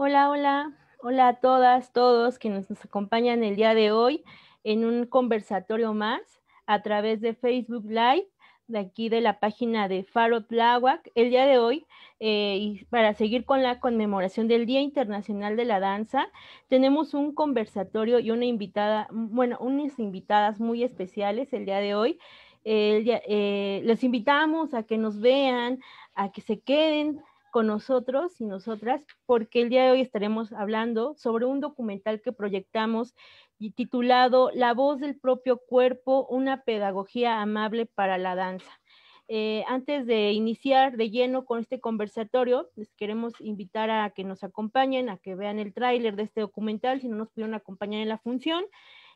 Hola, hola, hola a todas, todos que nos, acompañan el día de hoy en un conversatorio más a través de Facebook Live de aquí de la página de Faro Tláhuac el día de hoy eh, y para seguir con la conmemoración del Día Internacional de la Danza tenemos un conversatorio y una invitada bueno unas invitadas muy especiales el día de hoy eh, Los les invitamos a que nos vean a que se queden con nosotros y nosotras, porque el día de hoy estaremos hablando sobre un documental que proyectamos y titulado La voz del propio cuerpo, una pedagogía amable para la danza. Eh, antes de iniciar de lleno con este conversatorio, les queremos invitar a que nos acompañen, a que vean el tráiler de este documental, si no nos pudieron acompañar en la función,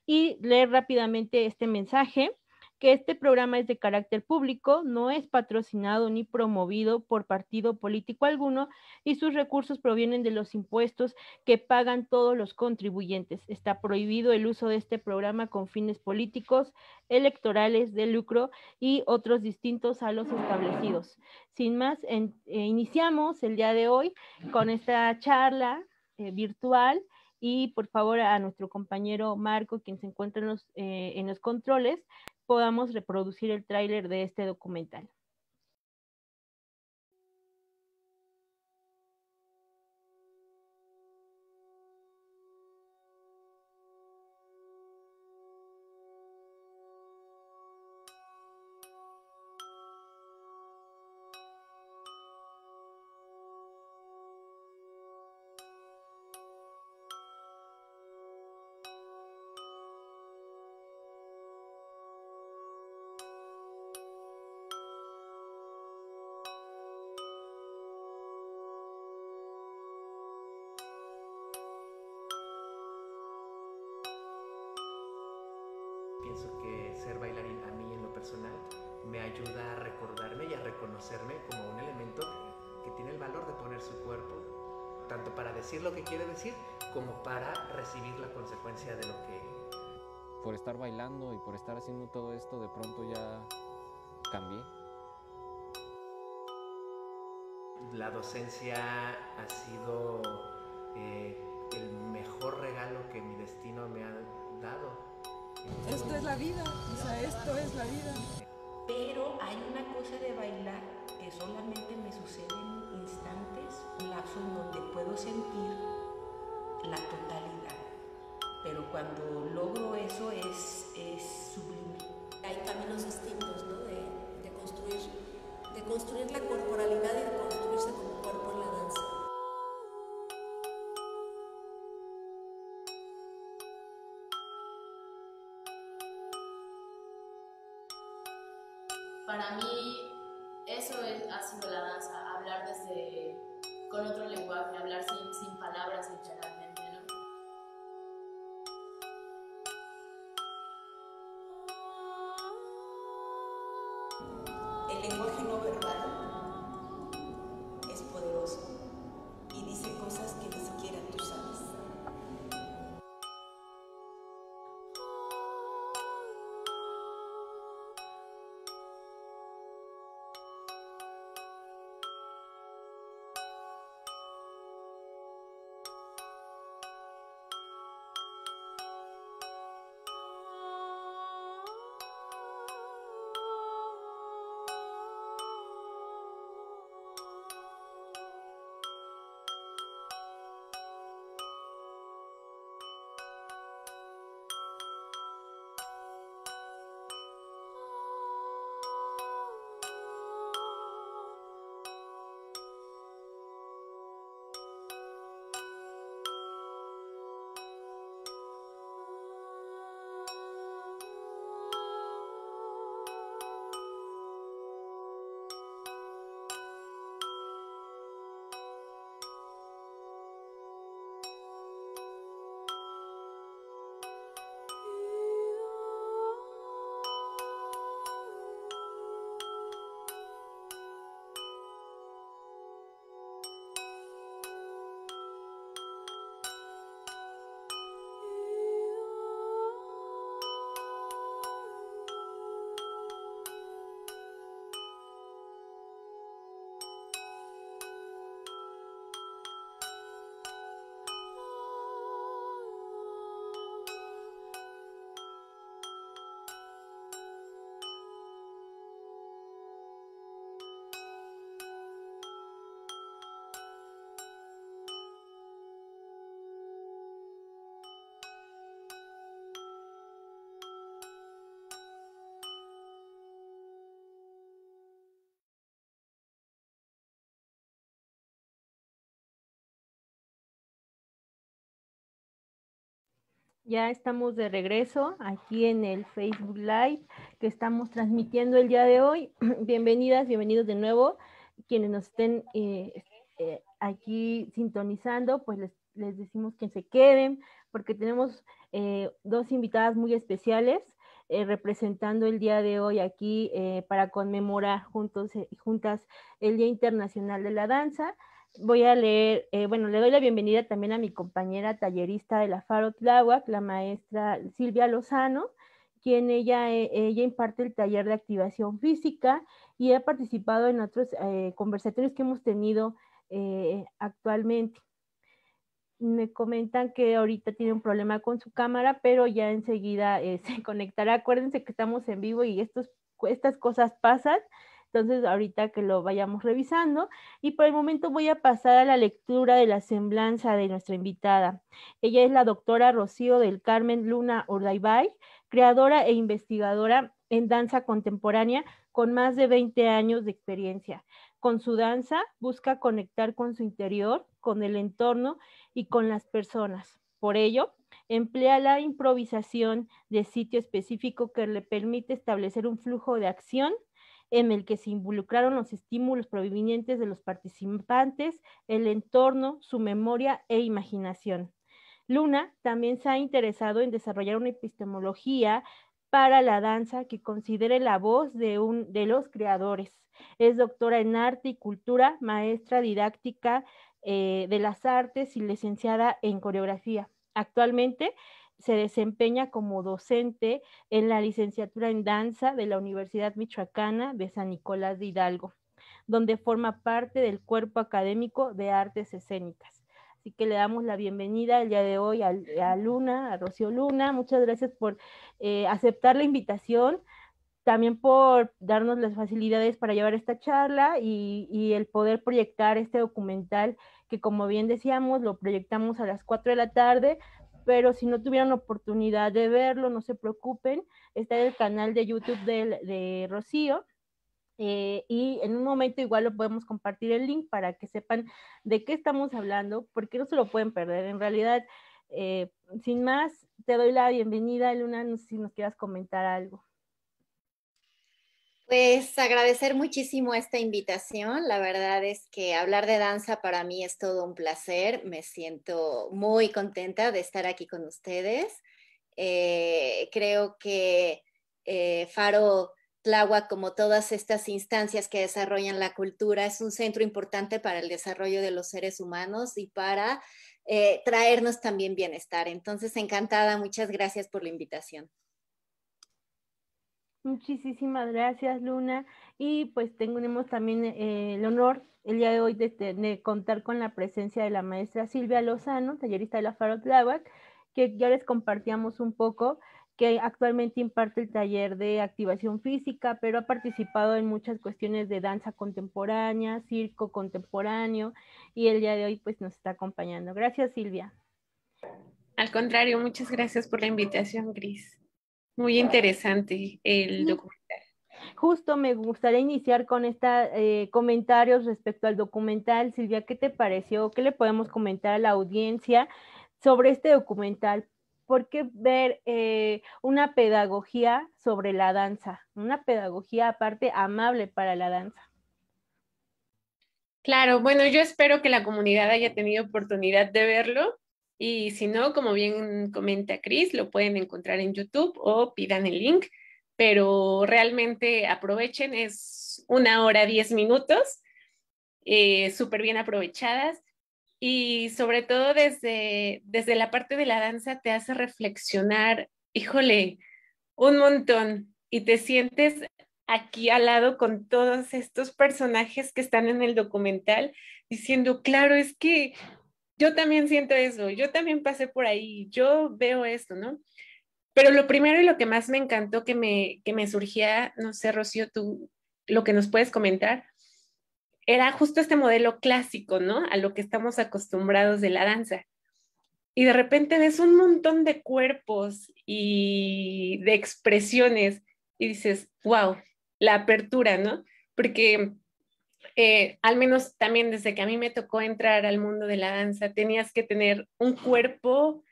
y leer rápidamente este mensaje que este programa es de carácter público, no es patrocinado ni promovido por partido político alguno y sus recursos provienen de los impuestos que pagan todos los contribuyentes. Está prohibido el uso de este programa con fines políticos, electorales, de lucro y otros distintos a los establecidos. Sin más, eh, iniciamos el día de hoy con esta charla eh, virtual y por favor a nuestro compañero Marco, quien se encuentra en los, eh, en los controles, podamos reproducir el tráiler de este documental. me ayuda a recordarme y a reconocerme como un elemento que tiene el valor de poner su cuerpo, tanto para decir lo que quiere decir como para recibir la consecuencia de lo que... Por estar bailando y por estar haciendo todo esto, de pronto ya cambié. La docencia ha sido eh, el mejor regalo que mi destino me ha dado. Esto es la vida, o sea, esto es la vida. Pero hay una cosa de bailar que solamente me sucede en instantes, un lapso en donde puedo sentir la totalidad. Pero cuando logro eso es, es sublime. Hay caminos distintos, ¿no? De, construir, de construir la corte Para mí ya estamos de regreso aquí en el Facebook Live que estamos transmitiendo el día de hoy. Bienvenidas, bienvenidos de nuevo. Quienes nos estén eh, eh, aquí sintonizando, pues les, decimos que se queden porque tenemos eh, dos invitadas muy especiales representando el día de hoy aquí para conmemorar juntos, juntas el Día Internacional de la Danza voy a leer, eh, bueno, le doy la bienvenida también a mi compañera tallerista de la Faro Tláhuac, la maestra Silvia Lozano, quien ella, eh, imparte el taller de activación física y ha participado en otros eh, conversatorios que hemos tenido eh, actualmente. Me comentan que ahorita tiene un problema con su cámara, pero ya enseguida se conectará. Acuérdense que estamos en vivo y estas cosas pasan. Entonces, ahorita que lo vayamos revisando. Y por el momento voy a pasar a la lectura de la semblanza de nuestra invitada. Ella es la doctora Rocío del Carmen Luna Ordaibay, creadora e investigadora en danza contemporánea con más de 20 años de experiencia. Con su danza busca conectar con su interior, con el entorno y con las personas. Por ello, emplea la improvisación de sitio específico que le permite establecer un flujo de acción en el que se involucraron los estímulos provenientes de los participantes, el entorno, su memoria e imaginación. Luna también se ha interesado en desarrollar una epistemología para la danza que considere la voz de, un, de los creadores. Es doctora en arte y cultura, maestra didáctica eh, de las artes y licenciada en coreografía. Actualmente se desempeña como docente en la licenciatura en danza de la Universidad Michoacana de San Nicolás de Hidalgo, donde forma parte del cuerpo académico de artes escénicas. Así que le damos la bienvenida el día de hoy a, Luna, a Rocío Luna. Muchas gracias por eh, aceptar la invitación, también por darnos las facilidades para llevar esta charla y, y el poder proyectar este documental que como bien decíamos, lo proyectamos a las 4 de la tarde, pero si no tuvieron oportunidad de verlo, no se preocupen, está en el canal de YouTube de, Rocío. Eh, y en un momento igual lo podemos compartir el link para que sepan de qué estamos hablando, porque no se lo pueden perder. En realidad, eh, sin más, te doy la bienvenida, Luna, no sé si nos quieras comentar algo. Pues agradecer muchísimo esta invitación. La verdad es que hablar de danza para mí es todo un placer. Me siento muy contenta de estar aquí con ustedes. Eh, creo que eh, Faro Tláhuac, como todas estas instancias que desarrollan la cultura, es un centro importante para el desarrollo de los seres humanos y para eh, traernos también bienestar. Entonces, encantada. Muchas gracias por la invitación. Muchísimas gracias, Luna. Y pues tenemos también eh, el honor el día de hoy de, contar con la presencia de la maestra Silvia Lozano, tallerista de la Faro labac que ya les compartíamos un poco, que actualmente imparte el taller de activación física, pero ha participado en muchas cuestiones de danza contemporánea, circo contemporáneo, y el día de hoy pues nos está acompañando. Gracias, Silvia. Al contrario, muchas gracias por la invitación, Gris. Muy interesante el documental. Justo me gustaría iniciar con estos eh, comentarios respecto al documental. Silvia, ¿qué te pareció? ¿Qué le podemos comentar a la audiencia sobre este documental? ¿Por qué ver eh, una pedagogía sobre la danza? Una pedagogía aparte amable para la danza. Claro, bueno, yo espero que la comunidad haya tenido oportunidad de verlo. Y si no, como bien comenta Cris, lo pueden encontrar en YouTube o pidan el link, pero realmente aprovechen, es una hora, diez minutos, eh, súper bien aprovechadas. Y sobre todo desde, desde la parte de la danza te hace reflexionar, híjole, un montón. Y te sientes aquí al lado con todos estos personajes que están en el documental diciendo, claro, es que yo también siento eso, yo también pasé por ahí, yo veo esto, ¿no? Pero lo primero y lo que más me encantó que me, me surgía, no sé, Rocío, tú lo que nos puedes comentar, era justo este modelo clásico, ¿no? A lo que estamos acostumbrados de la danza. Y de repente ves un montón de cuerpos y de expresiones y dices, wow, la apertura, ¿no? Porque eh, al menos también desde que a mí me tocó entrar al mundo de la danza, tenías que tener un cuerpo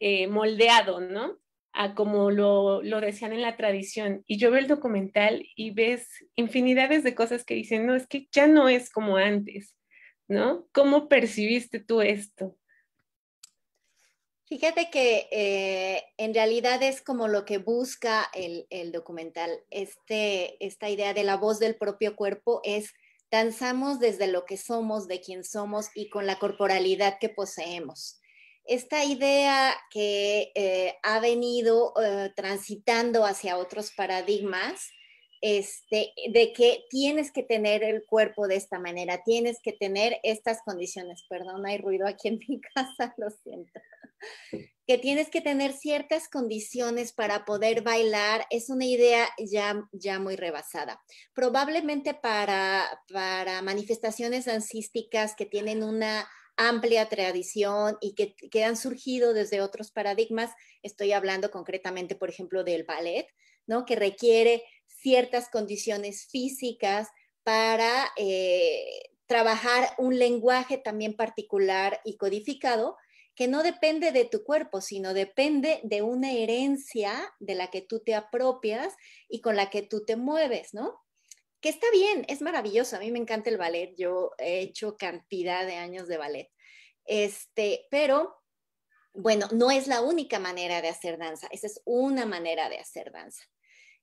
eh, moldeado, ¿no? A como lo, decían en la tradición. Y yo veo el documental y ves infinidades de cosas que dicen, no, es que ya no es como antes, ¿no? ¿Cómo percibiste tú esto? Fíjate que eh, en realidad es como lo que busca el, el documental. Este, esta idea de la voz del propio cuerpo es Danzamos desde lo que somos, de quién somos y con la corporalidad que poseemos. Esta idea que eh, ha venido eh, transitando hacia otros paradigmas este, de que tienes que tener el cuerpo de esta manera, tienes que tener estas condiciones, perdón, hay ruido aquí en mi casa, lo siento, que tienes que tener ciertas condiciones para poder bailar, es una idea ya, ya muy rebasada. Probablemente para, para manifestaciones dancísticas que tienen una amplia tradición y que, que han surgido desde otros paradigmas, estoy hablando concretamente, por ejemplo, del ballet, ¿no? que requiere ciertas condiciones físicas para eh, trabajar un lenguaje también particular y codificado que no depende de tu cuerpo, sino depende de una herencia de la que tú te apropias y con la que tú te mueves, ¿no? Que está bien, es maravilloso, a mí me encanta el ballet, yo he hecho cantidad de años de ballet, este, pero bueno, no es la única manera de hacer danza, esa es una manera de hacer danza.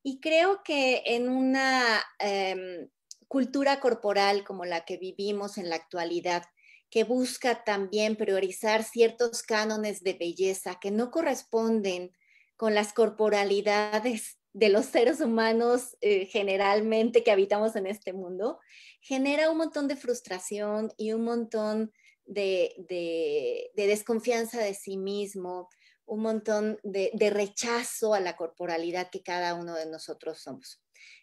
Y creo que en una em, cultura corporal como la que vivimos en la actualidad, que busca también priorizar ciertos cánones de belleza que no corresponden con las corporalidades de los seres humanos eh, generalmente que habitamos en este mundo, genera un montón de frustración y un montón de desconfianza de sí mismo, un montón de, rechazo a la corporalidad que cada uno de nosotros somos.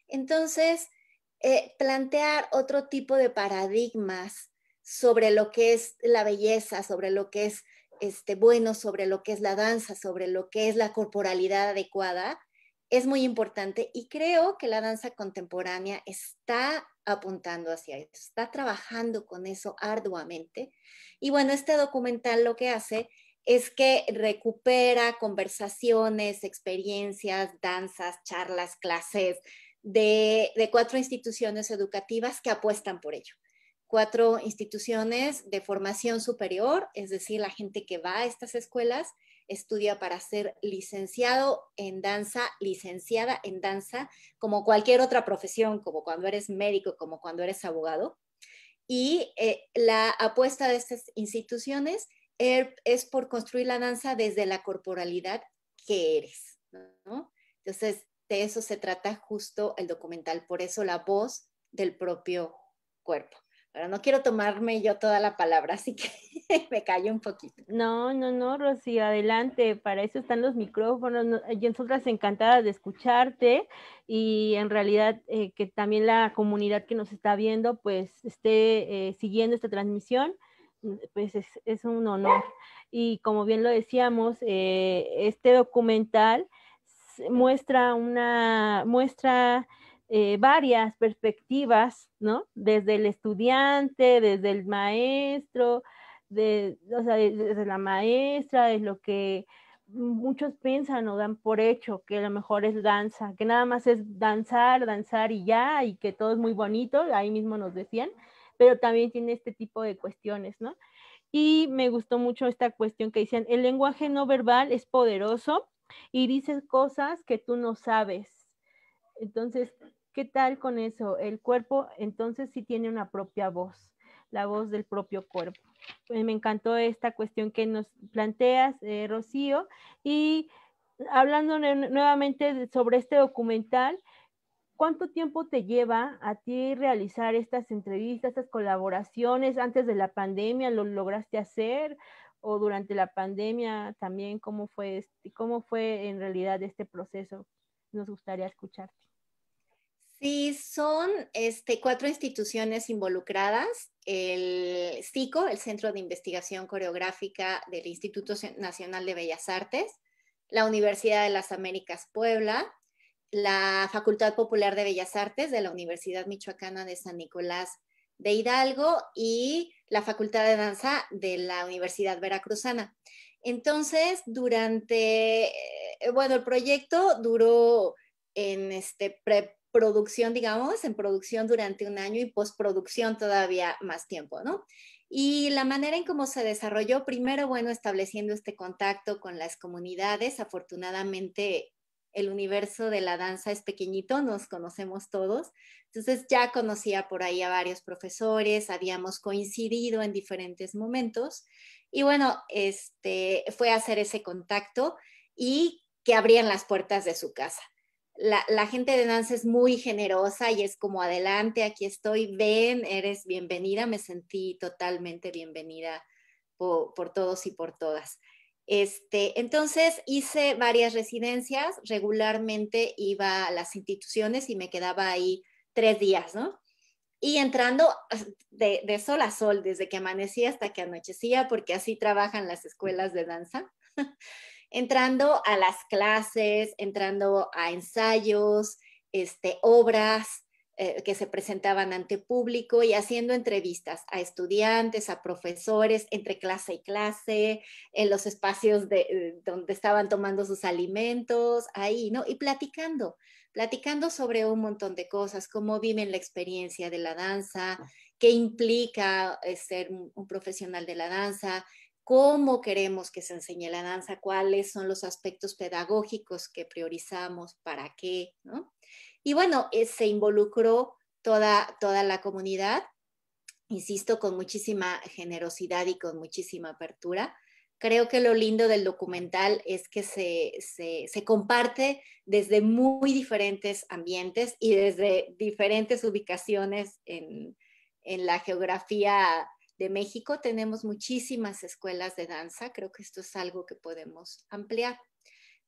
Entonces, eh, plantear otro tipo de paradigmas sobre lo que es la belleza, sobre lo que es este, bueno, sobre lo que es la danza, sobre lo que es la corporalidad adecuada, es muy importante y creo que la danza contemporánea está apuntando hacia esto. está trabajando con eso arduamente. Y bueno, este documental lo que hace es que recupera conversaciones, experiencias, danzas, charlas, clases de, cuatro instituciones educativas que apuestan por ello. Cuatro instituciones de formación superior, es decir, la gente que va a estas escuelas estudia para ser licenciado en danza, licenciada en danza, como cualquier otra profesión, como cuando eres médico, como cuando eres abogado. Y eh, la apuesta de estas instituciones Er, es por construir la danza desde la corporalidad que eres, Entonces, de eso se trata justo el documental, por eso la voz del propio cuerpo. Pero no quiero tomarme yo toda la palabra, así que me callo un poquito. No, no, no, Rosy, adelante, para eso están los micrófonos. Yo nosotras encantadas de escucharte y en realidad eh, que también la comunidad que nos está viendo pues esté eh, siguiendo esta transmisión Mm, pues es, un honor. Y como bien lo decíamos, eh, este documental muestra una, muestra eh, varias perspectivas, ¿no? Desde el estudiante, desde el maestro, de, o sea, desde la maestra, es lo que muchos piensan o dan por hecho, que a lo mejor es danza, que nada más es danzar, danzar y ya, y que todo es muy bonito, ahí mismo nos decían, pero también tiene este tipo de cuestiones, ¿no? Y me gustó mucho esta cuestión que decían el lenguaje no verbal es poderoso y dices cosas que tú no sabes. Entonces, ¿qué tal con eso? El cuerpo entonces sí tiene una propia voz, la voz del propio cuerpo. Eh, me encantó esta cuestión que nos planteas, eh, Rocío, y hablando nuevamente sobre este documental, ¿Cuánto tiempo te lleva a ti realizar estas entrevistas, estas colaboraciones? Antes de la pandemia, ¿lo lograste hacer? ¿O durante la pandemia también? ¿Cómo fue, cómo fue en realidad este proceso? Nos gustaría escucharte. Sí, son este, cuatro instituciones involucradas. El CICO, el Centro de Investigación Coreográfica del Instituto Nacional de Bellas Artes, la Universidad de las Américas Puebla, la Facultad Popular de Bellas Artes de la Universidad Michoacana de San Nicolás de Hidalgo y la Facultad de Danza de la Universidad Veracruzana. Entonces, durante, eh, bueno, el proyecto duró en este preproducción, digamos, en producción durante un año y postproducción todavía más tiempo, ¿no? Y la manera en cómo se desarrolló, primero, bueno, estableciendo este contacto con las comunidades, afortunadamente el universo de la danza es pequeñito, nos conocemos todos. Entonces ya conocía por ahí a varios profesores, habíamos coincidido en diferentes momentos y bueno, este fue hacer ese contacto y que abrían las puertas de su casa. La, gente de danza es muy generosa y es como adelante, aquí estoy, ven, eres bienvenida, me sentí totalmente bienvenida por todos y por todas. Este, entonces hice varias residencias, regularmente iba a las instituciones y me quedaba ahí tres días, ¿no? Y entrando de, de sol a sol, desde que amanecía hasta que anochecía, porque así trabajan las escuelas de danza, entrando a las clases, entrando a ensayos, este, obras, eh, que se presentaban ante público y haciendo entrevistas a estudiantes, a profesores, entre clase y clase, en los espacios de, eh, donde estaban tomando sus alimentos, ahí, ¿no? Y platicando, platicando sobre un montón de cosas, cómo viven la experiencia de la danza, qué implica eh, ser un profesional de la danza, cómo queremos que se enseñe la danza, cuáles son los aspectos pedagógicos que priorizamos, para qué, ¿no? Y bueno, eh, se involucró toda, toda la comunidad, insisto, con muchísima generosidad y con muchísima apertura. Creo que lo lindo del documental es que se, se, se comparte desde muy diferentes ambientes y desde diferentes ubicaciones en, en la geografía de México tenemos muchísimas escuelas de danza. Creo que esto es algo que podemos ampliar.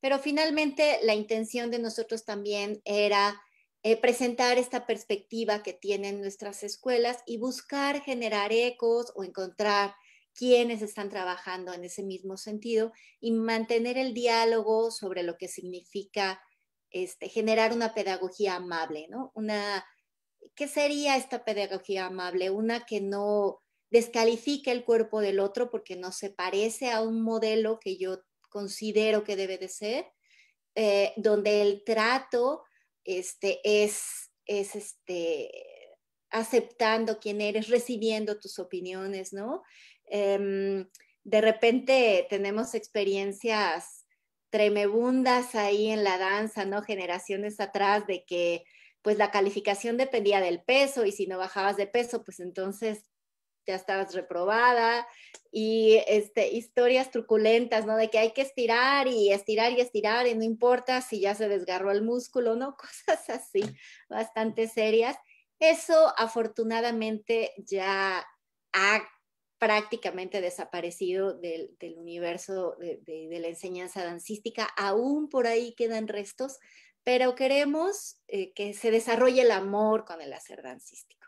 Pero finalmente la intención de nosotros también era eh, presentar esta perspectiva que tienen nuestras escuelas y buscar generar ecos o encontrar quienes están trabajando en ese mismo sentido y mantener el diálogo sobre lo que significa este, generar una pedagogía amable, ¿no? Una, ¿Qué sería esta pedagogía amable? Una que no descalifique el cuerpo del otro porque no se parece a un modelo que yo considero que debe de ser, eh, donde el trato este, es, es este, aceptando quién eres, recibiendo tus opiniones, ¿no? Em, de repente tenemos experiencias tremebundas ahí en la danza, ¿no? Generaciones atrás de que pues la calificación dependía del peso y si no bajabas de peso, pues entonces ya estabas reprobada y este, historias truculentas, ¿no? De que hay que estirar y estirar y estirar y no importa si ya se desgarró el músculo, ¿no? Cosas así, bastante serias. Eso afortunadamente ya ha prácticamente desaparecido del, universo de, la enseñanza dancística. Aún por ahí quedan restos, pero queremos eh, que se desarrolle el amor con el hacer dancístico.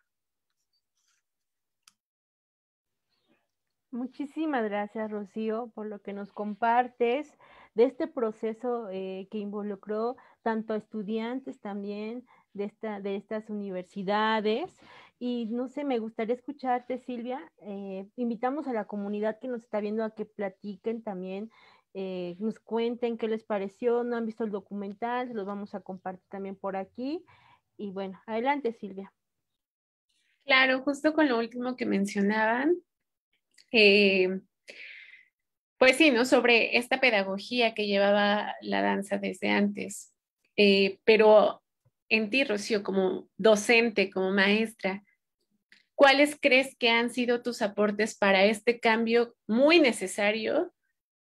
Muchísimas gracias, Rocío, por lo que nos compartes de este proceso eh, que involucró tanto a estudiantes también de, esta, de estas universidades. Y no sé, me gustaría escucharte, Silvia. Eh, invitamos a la comunidad que nos está viendo a que platiquen también, eh, nos cuenten qué les pareció, no han visto el documental, los vamos a compartir también por aquí. Y bueno, adelante, Silvia. Claro, justo con lo último que mencionaban, eh, pues sí, ¿no? Sobre esta pedagogía que llevaba la danza desde antes. Eh, pero en ti, Rocío, como docente, como maestra, ¿cuáles crees que han sido tus aportes para este cambio muy necesario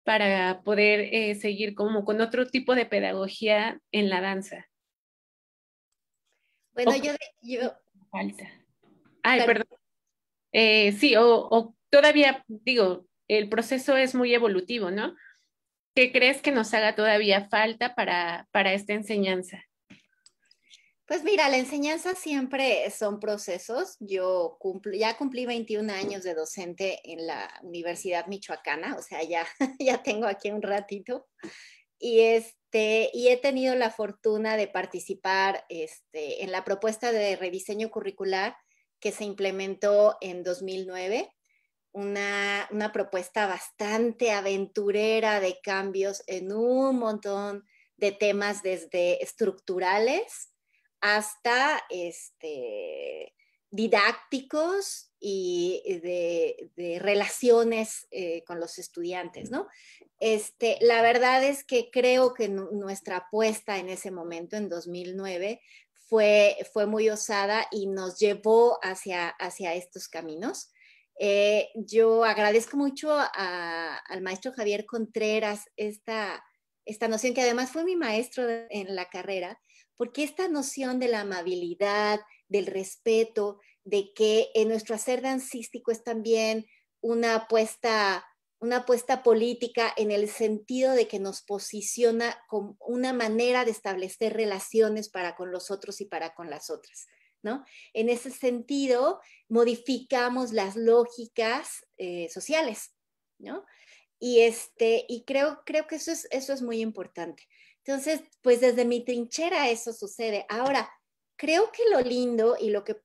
para poder eh, seguir como con otro tipo de pedagogía en la danza? Bueno, yo, Falta. Ay, perdón. sí, o todavía, digo, el proceso es muy evolutivo, ¿no? ¿Qué crees que nos haga todavía falta para, esta enseñanza? Pues mira, la enseñanza siempre son procesos. Yo ya cumplí 21 años de docente en la Universidad Michoacana, o sea, ya, ya tengo aquí un ratito. Y, este, y he tenido la fortuna de participar este, en la propuesta de rediseño curricular que se implementó en 2009 una, propuesta bastante aventurera de cambios en un montón de temas desde estructurales hasta este, didácticos y de, relaciones eh, con los estudiantes, ¿no? Este, la verdad es que creo que nuestra apuesta en ese momento, en 2009, fue, muy osada y nos llevó hacia estos caminos. Eh, yo agradezco mucho al maestro Javier Contreras esta, noción, que además fue mi maestro en la carrera, porque esta noción de la amabilidad, del respeto, de que en nuestro hacer dancístico es también una apuesta política en el sentido de que nos posiciona como una manera de establecer relaciones para con los otros y para con las otras. En ese sentido, modificamos las lógicas eh, sociales, Y, este, y creo, creo que eso es, eso es muy importante. Entonces, pues desde mi trinchera eso sucede. Ahora, creo que lo lindo y lo que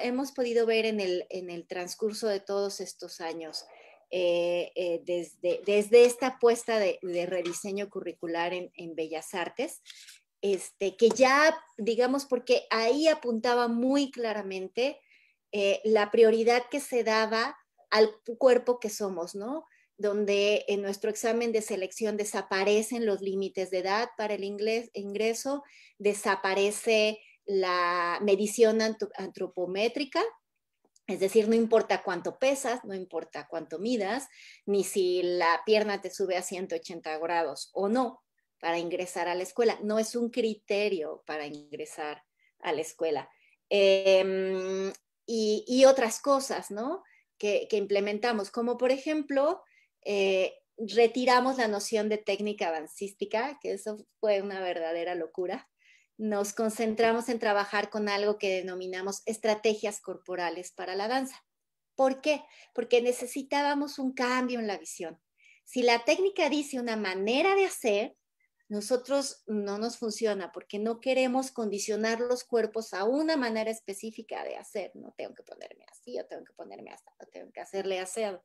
hemos podido ver en el, transcurso de todos estos años, eh, eh, desde, desde esta apuesta de, rediseño curricular en Bellas Artes, este, que ya, digamos, porque ahí apuntaba muy claramente eh, la prioridad que se daba al cuerpo que somos, ¿no? Donde en nuestro examen de selección desaparecen los límites de edad para el inglés, ingreso, desaparece la medición antropométrica, es decir, no importa cuánto pesas, no importa cuánto midas, ni si la pierna te sube a 180 grados o no, para ingresar a la escuela. No es un criterio para ingresar a la escuela. Em, y, otras cosas, ¿no? Que, implementamos, como por ejemplo, eh, retiramos la noción de técnica avancística, que eso fue una verdadera locura. Nos concentramos en trabajar con algo que denominamos estrategias corporales para la danza. ¿Por qué? Porque necesitábamos un cambio en la visión. Si la técnica dice una manera de hacer, nosotros no nos funciona porque no queremos condicionar los cuerpos a una manera específica de hacer, no tengo que ponerme así, o tengo que ponerme hasta, o tengo que hacerle hacerlo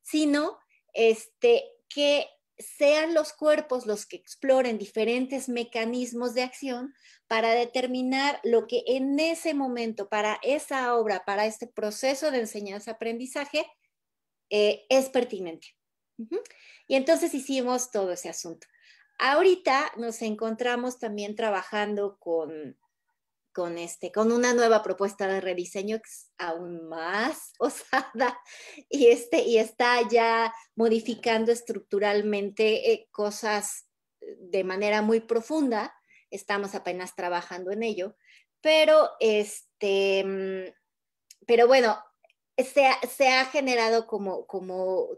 sino este, que sean los cuerpos los que exploren diferentes mecanismos de acción para determinar lo que en ese momento, para esa obra, para este proceso de enseñanza-aprendizaje, eh, es pertinente. Y entonces hicimos todo ese asunto. Ahorita nos encontramos también trabajando con, este, con una nueva propuesta de rediseño aún más osada y, este, y está ya modificando estructuralmente eh, cosas eh, de manera muy profunda. Estamos apenas trabajando en ello, pero, este, mm, pero bueno, se, ha generado como, como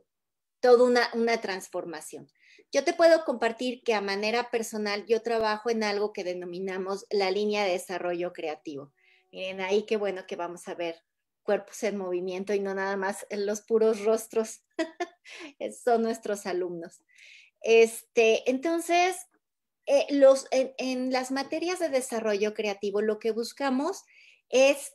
toda una transformación. Yo te puedo compartir que a manera personal yo trabajo en algo que denominamos la línea de desarrollo creativo. Miren, ahí qué bueno que vamos a ver cuerpos en movimiento y no nada más los puros rostros. Son nuestros alumnos. Este, entonces, eh, en, las materias de desarrollo creativo lo que buscamos es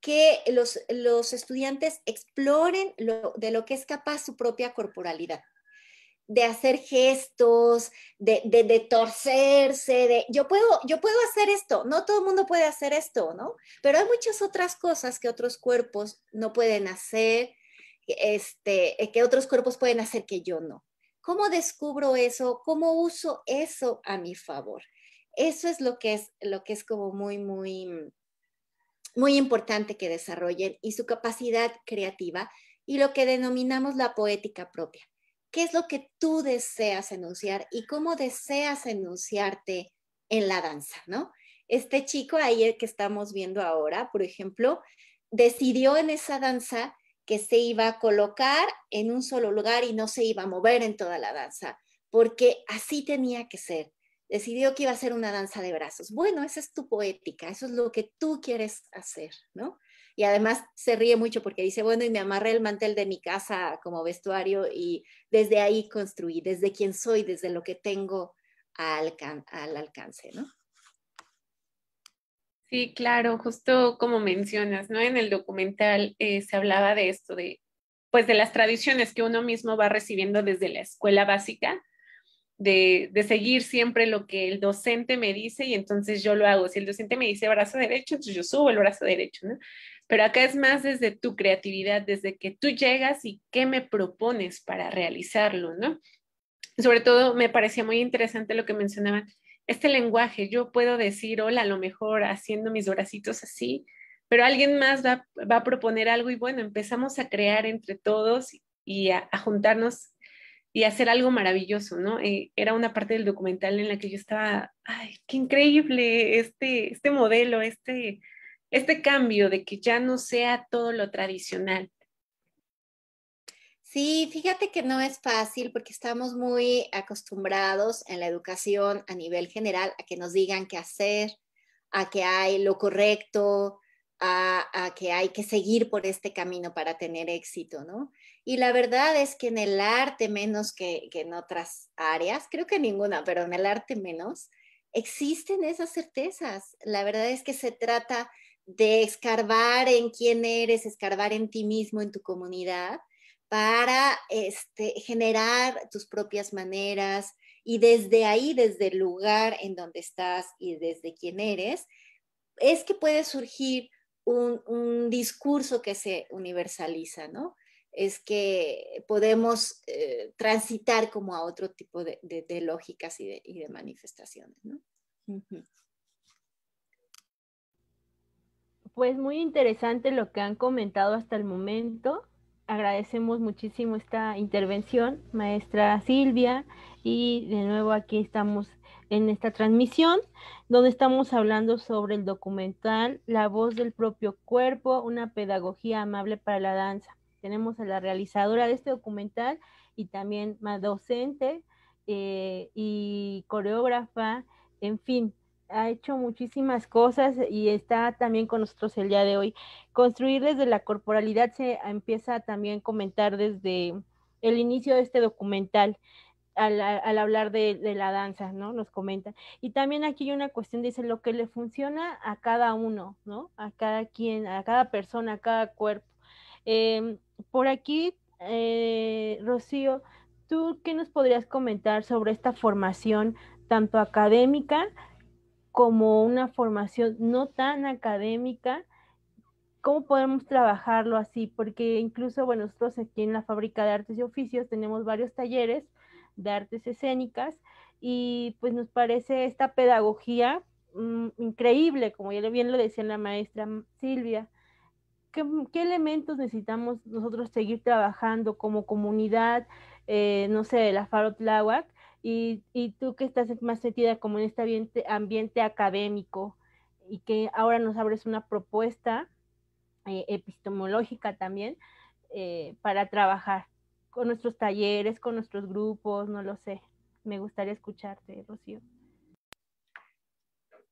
que los, estudiantes exploren de lo que es capaz su propia corporalidad de hacer gestos, de, de, torcerse, de yo puedo, yo puedo hacer esto, no todo el mundo puede hacer esto, ¿no? Pero hay muchas otras cosas que otros cuerpos no pueden hacer, este, eh, que otros cuerpos pueden hacer que yo no. ¿Cómo descubro eso? ¿Cómo uso eso a mi favor? Eso es lo que es, lo que es como muy, muy, muy importante que desarrollen y su capacidad creativa y lo que denominamos la poética propia qué es lo que tú deseas enunciar y cómo deseas enunciarte en la danza, ¿no? Este chico ahí que estamos viendo ahora, por ejemplo, decidió en esa danza que se iba a colocar en un solo lugar y no se iba a mover en toda la danza, porque así tenía que ser. Decidió que iba a ser una danza de brazos. Bueno, esa es tu poética, eso es lo que tú quieres hacer, ¿no? y además se ríe mucho porque dice, bueno, y me amarré el mantel de mi casa como vestuario y desde ahí construí, desde quién soy, desde lo que tengo al, al alcance, ¿no? Sí, claro, justo como mencionas, ¿no? En el documental eh, se hablaba de esto, de pues de las tradiciones que uno mismo va recibiendo desde la escuela básica, de, de, seguir siempre lo que el docente me dice y entonces yo lo hago. Si el docente me dice brazo derecho, entonces yo subo el brazo derecho, ¿no? pero acá es más desde tu creatividad, desde que tú llegas y qué me propones para realizarlo, ¿no? Sobre todo me parecía muy interesante lo que mencionaban, este lenguaje, yo puedo decir hola a lo mejor haciendo mis bracitos así, pero alguien más va, a proponer algo y bueno, empezamos a crear entre todos y a, juntarnos y hacer algo maravilloso, ¿no? Eh, era una parte del documental en la que yo estaba, ay, qué increíble este, este modelo, este, este cambio de que ya no sea todo lo tradicional. Sí, fíjate que no es fácil porque estamos muy acostumbrados en la educación a nivel general a que nos digan qué hacer, a que hay lo correcto, a, que hay que seguir por este camino para tener éxito, ¿no? Y la verdad es que en el arte, menos que, que en otras áreas, creo que ninguna, pero en el arte menos, existen esas certezas. La verdad es que se trata de escarbar en quién eres, escarbar en ti mismo, en tu comunidad, para este, generar tus propias maneras y desde ahí, desde el lugar en donde estás y desde quién eres, es que puede surgir un, discurso que se universaliza, ¿no? Es que podemos eh, transitar como a otro tipo de, lógicas y de, manifestaciones, ¿no? pues muy interesante lo que han comentado hasta el momento. Agradecemos muchísimo esta intervención, maestra Silvia, y de nuevo aquí estamos en esta transmisión, donde estamos hablando sobre el documental La voz del propio cuerpo, una pedagogía amable para la danza. Tenemos a la realizadora de este documental y también más docente eh, y coreógrafa, en fin, ha hecho muchísimas cosas y está también con nosotros el día de hoy. Construir desde la corporalidad se empieza también a comentar desde el inicio de este documental. Al, hablar de, la danza, ¿no? Nos comenta. Y también aquí hay una cuestión, dice, lo que le funciona a cada uno, ¿no? A cada quien, a cada persona, a cada cuerpo. Em, por aquí, eh, Rocío, ¿tú qué nos podrías comentar sobre esta formación tanto académica como una formación no tan académica, ¿cómo podemos trabajarlo así? Porque incluso, bueno, nosotros aquí en la fábrica de artes y oficios tenemos varios talleres de artes escénicas y pues nos parece esta pedagogía mm, increíble, como ya bien lo decía la maestra Silvia. ¿Qué, elementos necesitamos nosotros seguir trabajando como comunidad, eh, no sé, la Faro Tláhuac, y, tú que estás más sentida como en este ambiente, ambiente académico y que ahora nos abres una propuesta eh, epistemológica también eh, para trabajar con nuestros talleres, con nuestros grupos, no lo sé. Me gustaría escucharte, Rocío.